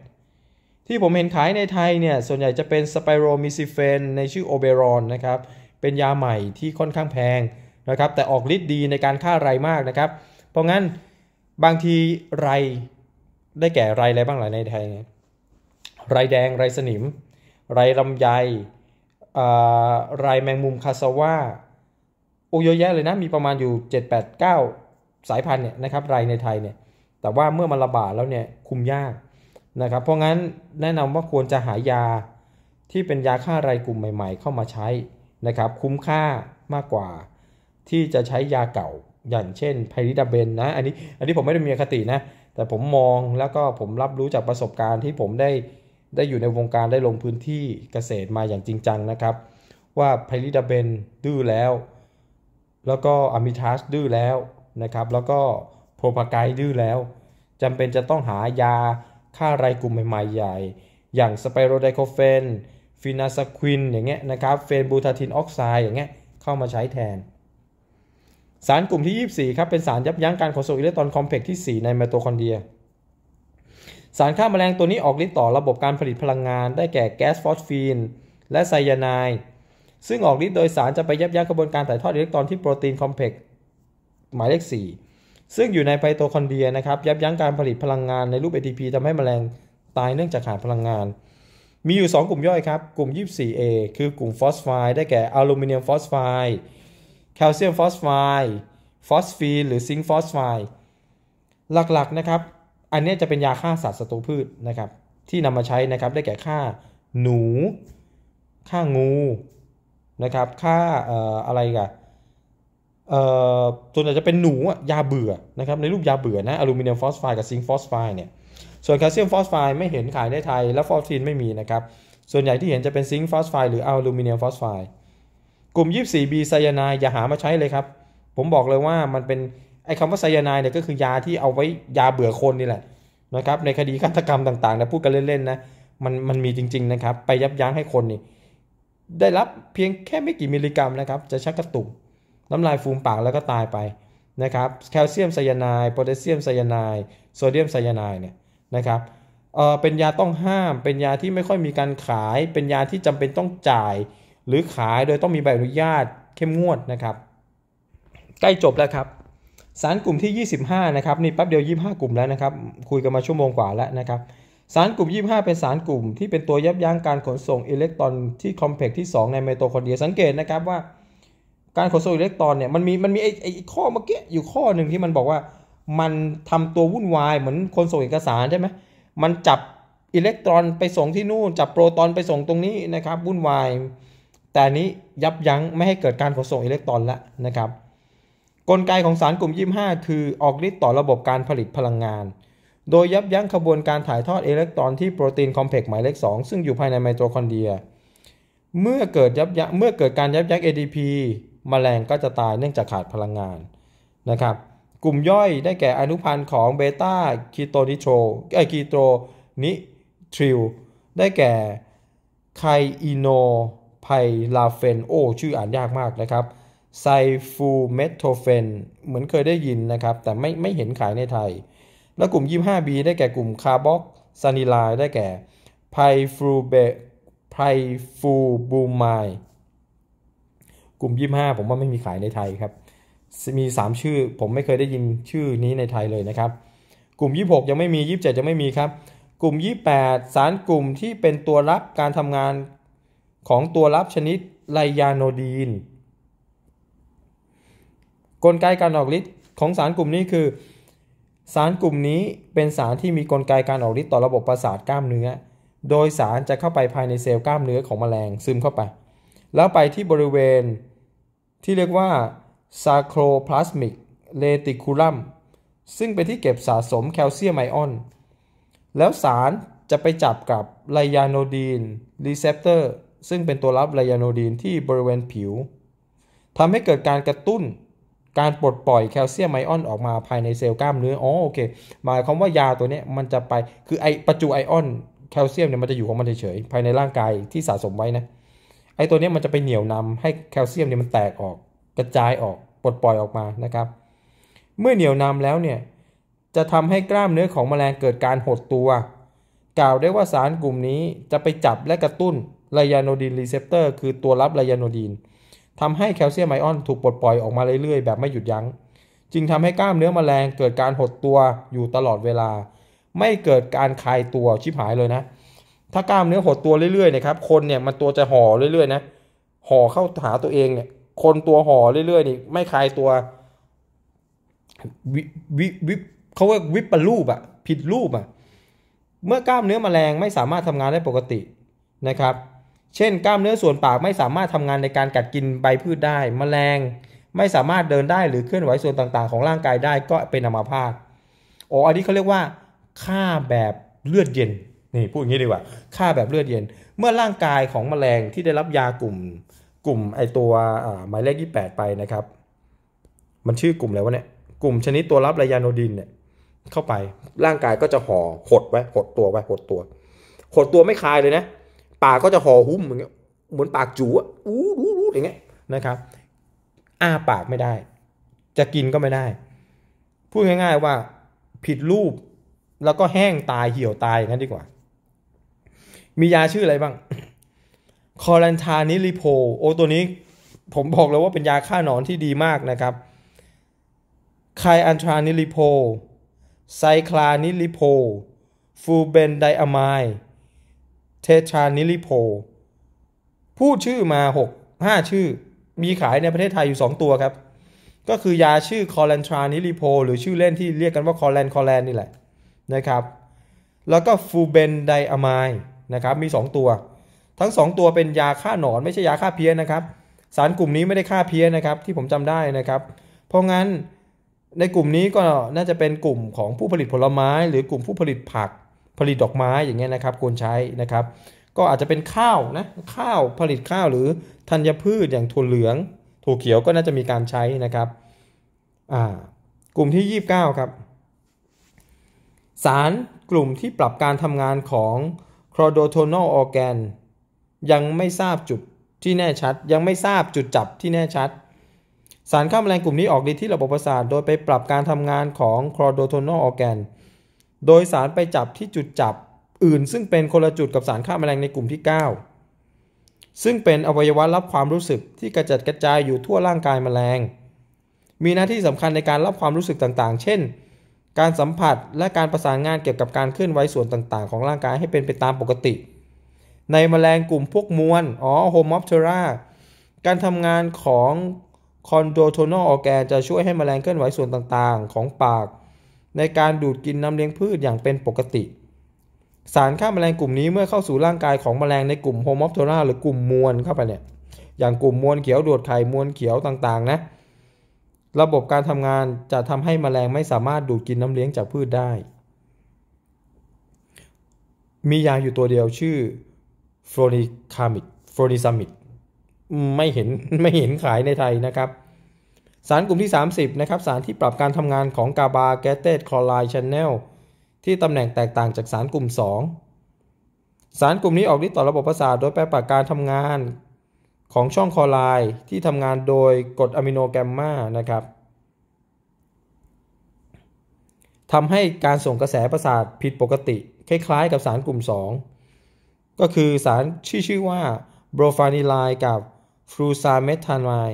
ที่ผมเห็นขายในไทยเนี่ย ส่วนใหญ่จะเป็นสไปโรมิซิเฟน ในชื่อโอเบรอนนะครับ เป็นยาใหม่ที่ค่อนข้างแพงนะครับ แต่ออกฤทธิ์ดีในการฆ่าไรมากนะครับ เพราะงั้นบางทีไรได้แก่ไรอะไรบ้างหลายในไทย ไรแดงไรสนิม ไรลำไยไรแมงมุมคาซาว่าโอ้เยอะแยะเลยนะ มีประมาณอยู่ 7 8 9 สายพันธุ์เนี่ยนะครับ ไรในไทยเนี่ย แต่ว่าเมื่อมันระบาดแล้วเนี่ยคุมยากนะครับ เพราะงั้นแนะนำว่าควรจะหายาที่เป็นยาฆ่าไรกลุ่มใหม่ ๆ เข้ามาใช้ นะครับคุ้มค่ามากกว่าที่จะใช้ยาเก่าอย่างเช่นไพริดาเบนนะอันนี้อันนี้ผมไม่ได้มีอคตินะแต่ผมมองแล้วก็ผมรับรู้จากประสบการณ์ที่ผมได้ได้อยู่ในวงการได้ลงพื้นที่เกษตรมาอย่างจริงจังนะครับ ว่าไพริดาเบนดื้อแล้วแล้วก็อะมิทัสดื้อแล้วนะครับแล้วก็โพรพากยดื้อแล้วจำเป็นจะต้องหายาค่าไรกลุ่มใหม่ๆ ใหญ่ อย่างสไปโรไดโคเฟนฟินาซควินอย่างเงี้ยนะครับเฟนบูทาทินออกไซด์อย่างเงี้ยเข้ามาใช้แทน สารกลุ่มที่ 24ครับเป็นสารยับยั้งการขนส่งอิเล็กตรอนคอมเพล็กซ์ที่ 4 ในไมโตคอนเดรีย สารฆ่าแมลงตัวนี้ออกฤทธิ์ต่อระบบการผลิตพลังงานได้แก่แก๊สฟอสฟีนและไซยาไนด์ซึ่งออกฤทธิ์โดยสารจะไปยับยั้งกระบวนการถ่ายทอดอิเล็กตรอนที่โปรตีนคอมเพล็กซ์หมายเลข4ซึ่งอยู่ในไพโตคอนเดียนะครับ ยับยั้งการผลิตพลังงานในรูป ATP ทำให้แมลงตายเนื่องจากขาดพลังงาน มีอยู่ 2 กลุ่มย่อยครับ กลุ่ม 24A คือกลุ่มฟอสไฟด์ได้แก่อลูมิเนียมฟอสไฟด์แคลเซียมฟอสไฟด์ฟอสฟีนหรือซิงค์ฟอสไฟด์หลักๆนะครับ อันนี้จะเป็นยาฆ่าสัตว์ศัตรูพืชนะครับ ที่นำมาใช้นะครับ ได้แก่ฆ่าหนูฆ่างูนะครับฆ่าอะไรกันส่วนใหญ่จะเป็นหนูยาเบื่อนะครับในรูปยาเบื่อนะอลูมิเนียมฟอสไฟกับซิงค์ฟอสไฟเนี่ยส่วนแคลเซียมฟอสไฟไม่เห็นขายในไทยและฟอสฟินไม่มีนะครับ ส่วนใหญ่ที่เห็นจะเป็นซิงค์ฟอสไฟหรืออลูมิเนียมฟอสไฟกลุ่ม 24B ไซยาไนอย่าหามาใช้เลยครับ ผมบอกเลยว่ามันเป็นไอ้คำว่าไซยาไนเนี่ยก็คือยาที่เอาไว้ยาเบื่อคนนี่แหละนะครับในคดีฆาตกรรมต่างๆนะพูดกันเล่นๆนะมันมันมีจริงๆนะครับไปยับยั้งให้คนนี่ได้รับเพียงแค่ไม่กี่มิลลิกรัมนะครับจะชักกระตุกน้ำลายฟูมปากแล้วก็ตายไปนะครับแคลเซียมไซยาไนด์โพแทสเซียมไซยาไนด์โซเดียมไซยาไนด์เนี่ยนะครับเออเป็นยาต้องห้าม เป็นยาที่ไม่ค่อยมีการขายเป็นยาที่จำเป็นต้องจ่าย หรือขายโดยต้องมีใบอนุญาตเข้มงวดนะครับใกล้จบแล้วครับสารกลุ่มที่ 25นะครับนี่แป๊บเดียว25กลุ่มแล้วนะครับ คุยกันมาชั่วโมงกว่าแล้วนะครับ สารกลุ่ม 25 เป็นสารกลุ่มที่เป็นตัวยับยั้งการขนส่งอิเล็กตรอนที่คอมเพล็กซ์ที่ 2 ในไมโตคอนเดรียสังเกตนะครับว่าการขนส่งอิเล็กตรอนเนี่ยมันมีมันมีไอ้ไอ้ข้อเมื่อกี้อยู่ข้อหนึ่งที่มันบอกว่ามันทำตัววุ่นวายเหมือนคนส่งเอกสารใช่ไหมมันจับอิเล็กตรอนไปส่งที่นู่นจับโปรตอนไปส่งตรงนี้นะครับวุ่นวายแต่นี้ยับยั้งไม่ให้เกิดการขนส่งอิเล็กตรอนละนะครับกลไกของสารกลุ่ม25 คือออกฤทธิ์ต่อระบบการผลิตพลังงาน โดยยับยั้งขบวนการถ่ายทอดอิเล็กตรอน ที่โปรตีนคอมเพล็กซ์หมายเลข2ซึ่งอยู่ภายในไมโทคอนเดรียเมื่อเกิดยับยั้งเมื่อเกิดการยับยั้ง ADP มแมลงก็จะตายเนื่องจากขาดพลังงานนะครับ กลุ่มย่อยได้แก่อนุพันธ์ของเบต้าคีโตนิโตรไอคีโตนิทริล ได้แก่ไคอิโนไพลาเฟนโอชื่ออ่านยากมากนะครับ ไซฟูเมทโทเฟน เหมือนเคยได้ยินนะครับ แต่ไม่ไม่เห็นขายในไทย และกลุ่ม 25B ได้แก่กลุ่มคาร์บอกซานิลายได้แก่ไพฟูเบไพฟูบูมายกลุ่ม 25 ผมว่าไม่มีขายในไทยครับ มี 3 ชื่อผมไม่เคยได้ยินชื่อนี้ในไทยเลยนะครับ กลุ่ม 26 ยังไม่มี 27 ยังไม่มีครับ กลุ่ม 28 สารกลุ่มที่เป็นตัวรับการทำงานของตัวรับชนิดไลยาโนดีน กลไกการออกฤทธิ์ของสารกลุ่มนี้คือสารกลุ่มนี้เป็นสารที่มีกลไกการออกฤทธิ์ต่อระบบประสาทกล้ามเนื้อ โดยสารจะเข้าไปภายในเซลล์กล้ามเนื้อของแมลงซึมเข้าไปแล้วไปที่บริเวณที่เรียกว่า sarcoplasmic reticulum ซึ่งเป็นที่เก็บสะสมแคลเซียมไอออน แล้วสารจะไปจับกับไลยาโนดีนรีเซพเตอร์ซึ่งเป็นตัวรับไลยาโนดีนที่บริเวณผิวทำให้เกิดการกระตุ้นการปลดปล่อยแคลเซียมไอออนออกมาภายในเซลล์กล้ามเนื้ออ๋อโอเคหมายความว่ายาตัวนี้มันจะไปคือไอประจุไอออนแคลเซียมเนี่ยมันจะอยู่ของมันเฉยๆ ภายในร่างกายที่สะสมไว้นะไอ้ตัวนี้มันจะไปเหนี่ยวนำให้แคลเซียมเนี่ยมันแตกออกกระจายออกปลดปล่อยออกมานะครับ เมื่อเหนี่ยวนำแล้วเนี่ย จะทำให้กล้ามเนื้อของแมลงเกิดการหดตัว กล่าวได้ว่าสารกลุ่มนี้จะไปจับและกระตุ้นไลยาโนดีนรีเซพเตอร์คือตัวรับไลยาโนดีนทำให้แคลเซียมไอออนถูกปลดปล่อยออกมาเรื่อยๆแบบไม่หยุดยัง้ง จึงทำให้กล้ามเนื้อมแมลงเกิดการหดตัวอยู่ตลอดเวลา ไม่เกิดการคลายตัวชิบหายเลยนะถ้ากล้ามเนื้อหดตัวเรื่อยๆนะครับ คนเนี่ยมันตัวจะห่อเรื่อยๆนะ ห่อเข้าหาตัวเองเนี่ย คนตัวห่อเรื่อยๆ นี่ไม่คลายตัววิวิวิเขาว่าวิปรูปอะผิดรูปอะเมื่อกล้ามเนื้อมแมลงไม่สามารถทำงานได้ปกตินะครับ เช่นกล้ามเนื้อส่วนปากไม่สามารถทำงานในการกัดกินใบพืชได้มแมลง ไม่สามารถเดินได้หรือเคลื่อนไหวส่วนต่างๆของร่างกายได้ก็เป็นอัมาพาตอ๋อ อันนี้เขาเรียกว่าค่าแบบเลือดเย็นนี่ พูดอย่างนี้ดีกว่า ค่าแบบเลือดเย็นเมื่อร่างกายของแมลงที่ได้รับยากลุ่ม กลุ่มไอตัวหมายเลขยี่แปดไปนะครับ มันชื่อกลุ่มอะไรวะเนี่ยกลุ่มชนิดตัวรับไรยาโนดินเนี่ย เข้าไปร่างกายก็จะห่อหดไว้หดตัวไว้หดตัวหดตัวไม่คลายเลยนะปากก็จะห่อหุ้มอย่างเงี้ยเหมือนปากจู๋อ่อู้อู้อย่างเงี้ยนะครับอ้าปากไม่ได้ จะกินก็ไม่ได้ พูดง่าย ๆ ว่าผิดรูปแล้วก็แห้งตายเหี่ยวตายอย่างนั้นดีกว่ามียาชื่ออะไรบ้าง คอรันทานิลิโพโอตัวนี้ผมบอกแล้วว่าเป็นยาฆ่าหนอนที่ดีมากนะครับ ไคอันทรานิลิโพไซคลานิลิโพฟูเบนไดอะมายเททรานิลิโพพูดชื่อมา6 5 ชื่อ มีขายในประเทศไทยอยู่ 2 ตัวครับ ก็คือยาชื่อคอรันทรานิลิโพหรือชื่อเล่นที่เรียกกันว่าคอรันคอรันนี่แหละนะครับ แล้วก็ฟูเบนไดอะมายนะครับ มี 2 ตัว ทั้ง 2 ตัวเป็นยาฆ่าหนอนไม่ใช่ยาฆ่าเพี้ยนนะครับ สารกลุ่มนี้ไม่ได้ฆ่าเพี้ยนนะครับ ที่ผมจำได้นะครับ เพราะงั้นในกลุ่มนี้ก็น่าจะเป็นกลุ่มของผู้ผลิตผลไม้ หรือกลุ่มผู้ผลิตผักผลิตดอกไม้อย่างเงี้ยนะครับควรใช้นะครับ ก็อาจจะเป็นข้าวนะข้าวผลิตข้าวหรือธัญพืชอย่างถั่วเหลือง ถั่วเขียวก็น่าจะมีการใช้นะครับอ่ากลุ่มที่ 29ครับสารกลุ่มที่ปรับการทำงานของร h โดโทนอลออแกนยังไม่ทราบจุดที่แน่ชัดยังไม่ทราบจุดจับที่แน่ชัด สารฆ่าแมลงกลุ่มนี้ออกฤทธิ์ที่ระบบประสาทโดยไปปรับการทำงานของคร h โดโทนอลออแกนโดยสารไปจับที่จุดจับอื่น ซึ่งเป็นคนละจุดกับสารฆ่าแมลงในกลุ่มที่ 9 ซึ่งเป็นอวัยวะรับความรู้สึกที่กระจัดกระจายอยู่ทั่วร่างกายแมลง มีหน้าที่สำคัญในการรับความรู้สึกต่าง ๆ เช่นการสัมผัสและการประสานงานเกี่ยวกับการเคลื่อนไหวส่วนต่างๆของร่างกายให้เป็นไปตามปกติ ในมแมลงกลุ่มพวกมวลอ๋อโฮมอปเทราการทำงานของคอนโดโทนอลออแกนจะช่วยให้มแมลงเคลื่อนไหวส่วนต่างๆ ของปาก ในการดูดกินน้ำเลี้ยงพืชอย่างเป็นปกติ สารฆ่ามาแมลงกลุ่มนี้เมื่อเข้าสู่ร่างกายของมแมลงในกลุ่มโฮมอปเทราหรือกลุ่มมวลเข้าไปเนี่ยอย่างกลุ่มมวลเขียวดูดไข่มวลเขียวต่าง ๆนะระบบการทำงานจะทำให้มแมลงไม่สามารถดูดกินน้ำเลี้ยงจากพืชได้ มียาอยู่ตัวเดียวชื่อฟลอริคามิดฟลอริซามิดไม่เห็นไม่เห็นขายในไทยนะครับ สารกลุ่มที่ 30นะครับสารที่ปรับการทำงานของกาบาแกเตตคลอไรด์ชานเนลที่ตำแหน่งแตกต่างจากสารกลุ่ม 2 สารกลุ่มนี้ออกฤทธิ์ต่อระบบประสาทโดยแปรปรากการทำงานของช่องคอไลน์ที่ทำงานโดยกรดอะมิโนแกมมานะครับทำให้การส่งกระแสประสาทผิดปกติ คล้ายๆกับสารกลุ่ม 2 ก็คือสารชื่อชื่อว่าโบรฟานิลายกับฟลูซาเมทานาย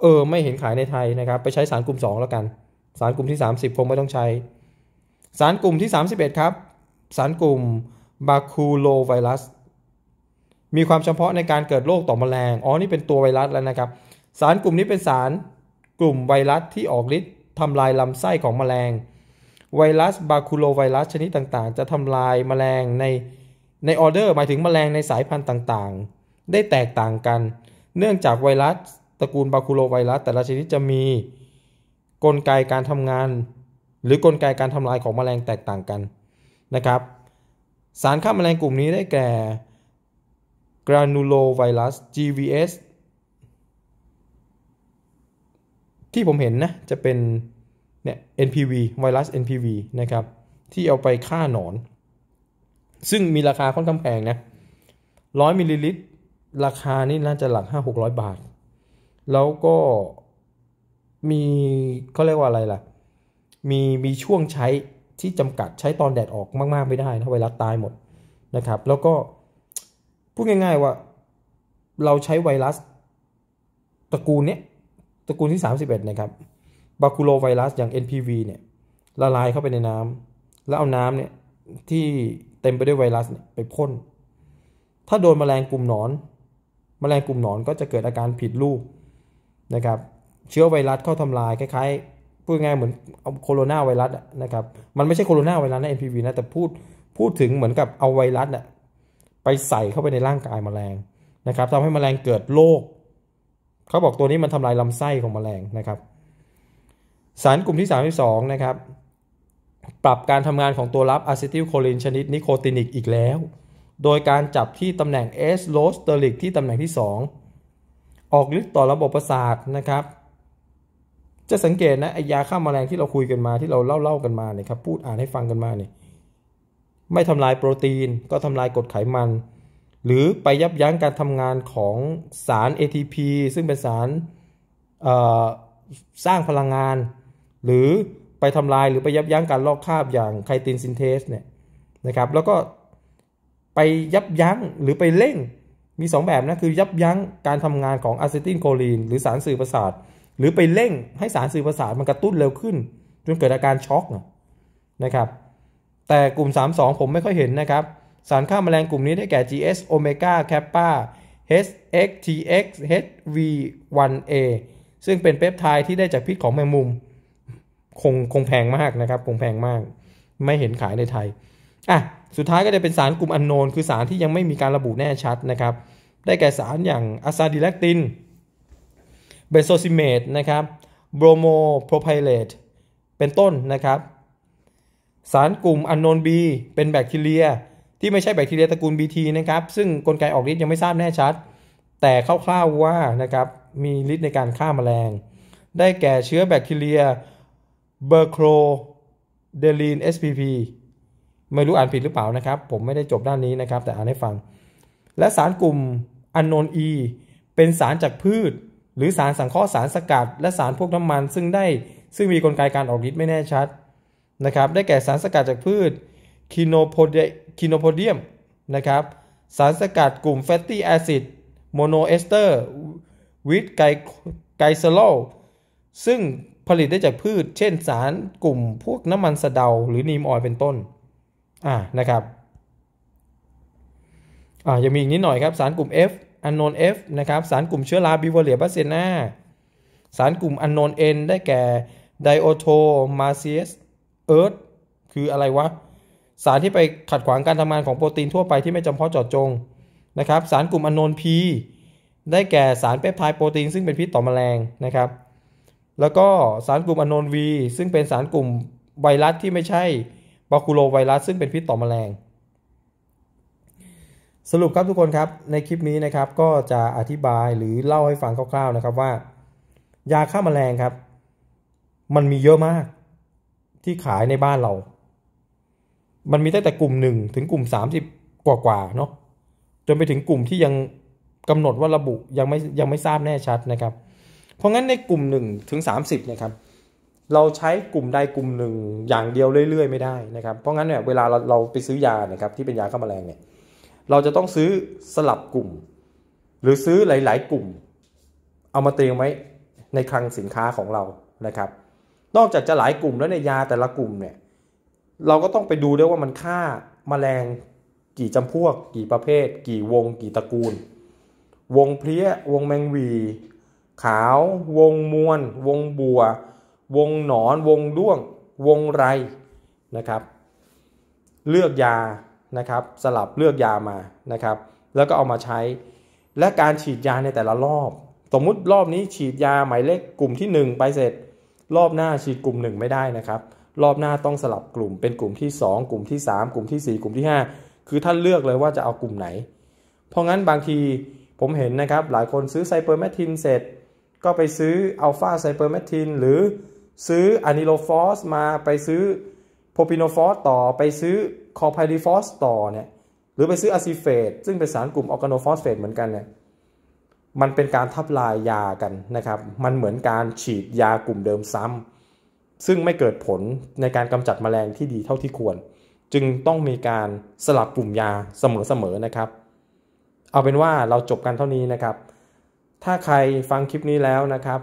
เออไม่เห็นขายในไทยนะครับ ไปใช้สารกลุ่ม 2 แล้วกัน สารกลุ่มที่ 30 คงไม่ต้องใช้ สารกลุ่มที่ 31 ครับ สารกลุ่มบาคูโลไวรัสมีความเฉพาะในการเกิดโรคต่อมแมลง อ๋อ นี่เป็นตัวไวรัสแล้วนะครับ สารกลุ่มนี้เป็นสารกลุ่มไวรัสที่ออกฤทธิ์ทำลายลำไส้ของมแมลง ไวรัสบาคูโลไวรัสชนิดต่าง ๆ จะทำลายมแมลงในในออเดอร์ หมายถึงมแมลงในสายพันธุ์ต่าง ๆ ได้แตกต่างกัน เนื่องจากไวรัสตระกูลบาคูโลไวรัส แต่ละชนิดจะมีกลไกการทำงาน หรือกลไกการทำลายของมแมลงแตกต่างกันนะครับ สารฆ่ามาแมลงกลุ่มนี้ได้แก่ granulovirus GVS ที่ผมเห็นนะจะเป็นเนี่ย NPV ไวรัส NPV นะครับที่เอาไปฆ่าหนอน ซึ่งมีราคาค่อนข้างแพงนะร้อยมิลลิลิตรราคานี่น่าจะหลัก5้0หกร้อยบาท แล้วก็มีเขาเรียกว่าอะไรล่ะมีมีช่วงใช้ที่จำกัดใช้ตอนแดดออกมากๆ ไม่ได้นะไวรัสตายหมดนะครับ แล้วก็พูดง่ายๆว่าเราใช้ไวรัสตระกูลเนี้ยตระกูลที่ 31 นะครับ บาคูโลไวรัสอย่าง NPV เนี่ยละลายเข้าไปในน้ำ แล้วเอาน้ำเนี่ย ที่เต็มไปด้วยไวรัสเนี่ยไปพ่นถ้าโดนมแมลงกลุ่มหนอนมแมลงกลุ่มหนอนก็จะเกิดอาการผิดรูปนะครับ เชื้อไวรัสเข้าทำลายคล้ายๆ พูดง่ายเหมือนเอาโคโรนาไวรัสนะครับมันไม่ใช่โคโรนาไวรัสนะ NPV นะ แต่พูดพูดถึงเหมือนกับเอาไวรัสอะไปใส่เข้าไปในร่างกายมแมลงนะครับทำให้มแมลงเกิดโรคเขาบอกตัวนี้มันทำลายลำไส้ของมแมลงนะครับ สารกลุ่มที่3งนะครับ ปรับการทำงานของตัวรับอะซิติลโคลินชนิดนิโคตินิกอีกแล้ว โดยการจับที่ตำแหน่งเอสโลสเตอริกที่ตำแหน่งที่ 2 ออกฤทธิ์ต่อระบบประสาทนะครับ จะสังเกตนะไอยาฆ่ามาแมลงที่เราคุยกันมาที่เราเล่าๆกันมาเนี่ยครับพูดอ่านให้ฟังกันมาเนี่ยไม่ทำลายโปรตีนก็ทำลายกรดไขมัน หรือไปยับยั้งการทำงานของสาร ATP ซึ่งเป็นสารสร้างพลังงาน หรือไปทำลายหรือไปยับยั้งการลอกคราบอย่างไคตินซินเทสเนี่ยนะครับแล้วก็ไปยับยั้งหรือไปเร่ง มี 2 แบบนะคือยับยั้งการทำงานของอะซิตินโคลีนหรือสารสื่อประสาท หรือไปเร่งให้สารสื่อประสาทมันกระตุ้นเร็วขึ้นจนเกิดอาการช็อกนะครับแต่กลุ่ม 32 ผมไม่ค่อยเห็นนะครับ สารฆ่าแมลงกลุ่มนี้ได้แก่ GS Omega Kappa HXTX HV1A ซึ่งเป็นเปปไทด์ที่ได้จากพิษของแมงมุมคงคงแพงมากนะครับคงแพงมาก ไม่เห็นขายในไทยอ่ะสุดท้ายก็จะเป็นสารกลุ่มอันโนนคือสารที่ยังไม่มีการระบุแน่ชัดนะครับ ได้แก่สารอย่างอะซาดิลกตินเบโซซิเมตนะครับโบรโมโพรไพเลตเป็นต้นนะครับสารกลุ่มอันโนนบีเป็นแบคทีเรีย ที่ไม่ใช่แบคทีเรียตระกูล BT นะครับ ซึ่งกลไกออกฤทธิ์ยังไม่ทราบแน่ชัด แต่คร่าวๆว่านะครับ มีฤทธิ์ในการฆ่ามาแมลง ได้แก่เชื้อแบคทีเรียเบอร์โครเดลีน SPP ไม่รู้อ่านผิดหรือเปล่านะครับ ผมไม่ได้จบด้านนี้นะครับ แต่อ่านให้ฟัง และสารกลุ่มอันโนนอีเป็นสารจากพืช หรือสารสังเคราะห์สารสกัด และสารพวกน้ำมันซึ่งได้ซึ่งมีกลไกการออกฤทธิ์ไม่แน่ชัดนะครับ ได้แก่สารสกัดจากพืชคิโนโพเดียมนะครับ สารสกัดกลุ่มแฟตตี้แอซิดโมโนเอสเตอร์วิตไกไกซโลซึ่งผลิตได้จากพืช เช่นสารกลุ่มพวกน้ำมันสะเดาหรือนีมออยเป็นต้น อ่านะครับ อ่า ยังมีอีกนิดหน่อยครับ สารกลุ่ม F อันโนน F นะครับ สารกลุ่มเชื้อราบิวเลียบาเซนาสารกลุ่มอันโนน N ได้แก่ไดโอโทมาเซียสเอิร์ธคืออะไรวะ สารที่ไปขัดขวางการทำงานของโปรตีนทั่วไปที่ไม่จำเพาะเจาะจงนะครับสารกลุ่มอโนนพีได้แก่สารเปปไทด์โปรตีนซึ่งเป็นพิษต่อมแมลงนะครับ แล้วก็สารกลุ่มอโนนวีซึ่งเป็นสารกลุ่มไวรัสที่ไม่ใช่บาคูโลไวรัสซึ่งเป็นพิษต่อมแมลง สรุปครับทุกคนครับในคลิปนี้นะครับ ก็จะอธิบายหรือเล่าให้ฟังคร่าวๆนะครับว่ายาฆ่ามาแมลงครับ มันมีเยอะมากที่ขายในบ้านเรา มันมีตั้งแต่กลุ่มหนึ่งถึงกลุ่มสามสิบกว่าๆเนาะ จนไปถึงกลุ่มที่ยังกำหนดว่าระบุยังไม่ยังไม่ทราบแน่ชัดนะครับ เพราะงั้นในกลุ่มหนึ่งถึงสามสิบนะครับ เราใช้กลุ่มใดกลุ่มหนึ่งอย่างเดียวเรื่อยๆไม่ได้นะครับ เพราะงั้นเนี่ย เวลาเราเราไปซื้อยานะครับที่เป็นยาฆ่าแมลงเนี่ย เราจะต้องซื้อสลับกลุ่มหรือซื้อหลาย ๆ กลุ่ม เอามาเตรียมไว้ในคลังสินค้าของเรานะครับนอกจากจะหลายกลุ่มแล้วในยาแต่ละกลุ่มเนี่ยเราก็ต้องไปดูด้วยว่ามันฆ่ามาแมลงกี่จำพวกกี่ประเภท กี่วง กี่ตระกูล วงเพลี้ยวงแมงวี ขาววงมวลวงบัว วงหนอนวงด้วงวงไรนะครับเลือกยานะครับสลับเลือกยามานะครับแล้วก็เอามาใช้และการฉีดยาในแต่ละรอบ สมมุติรอบนี้ฉีดยาหมายเลขกลุ่มที่ 1 ไปเสร็จรอบหน้าฉีดกลุ่ม 1 ไม่ได้นะครับ รอบหน้าต้องสลับกลุ่มเป็นกลุ่มที่ 2 กลุ่มที่ 3 กลุ่มที่ 4 กลุ่มที่ 5 คือท่านเลือกเลยว่าจะเอากลุ่มไหน เพราะงั้นบางทีผมเห็นนะครับ หลายคนซื้อไซเปอร์แมททินเสร็จก็ไปซื้ออัลฟาไซเปอร์แมททินหรือซื้ออะนิโลฟอสมาไปซื้อโพปิโนฟอสต่อไปซื้อคอไพริฟอสต่อเนี่ยหรือไปซื้ออะซิเฟตซึ่งเป็นสารกลุ่มออร์แกโนฟอสเฟตเหมือนกันเนี่ยมันเป็นการทับลายยากันนะครับ มันเหมือนการฉีดยากลุ่มเดิมซ้ำ ซึ่งไม่เกิดผลในการกำจัดมแมลงที่ดีเท่าที่ควร จึงต้องมีการสลับกลุ่มยาเสมอๆนะครับ เอาเป็นว่าเราจบกันเท่านี้นะครับ ถ้าใครฟังคลิปนี้แล้วนะครับ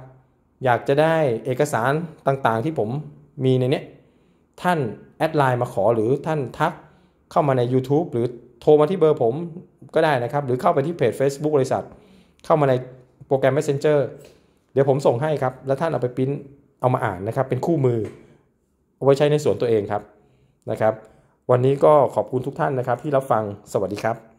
อยากจะได้เอกสารต่างๆที่ผมมีในนี้ท่านแอดไลน์มาขอหรือท่านทักเข้ามาใน YouTube หรือโทรมาที่เบอร์ผมก็ได้นะครับ หรือเข้าไปที่เพจ Facebook บริษัทเข้ามาในโปรแกรม Messenger เดี๋ยวผมส่งให้ครับ แล้วท่านเอาไปพิมพ์ เอามาอ่านนะครับ เป็นคู่มือ เอาไว้ใช้ในส่วนตัวเองครับนะครับ วันนี้ก็ขอบคุณทุกท่านนะครับที่รับฟัง สวัสดีครับ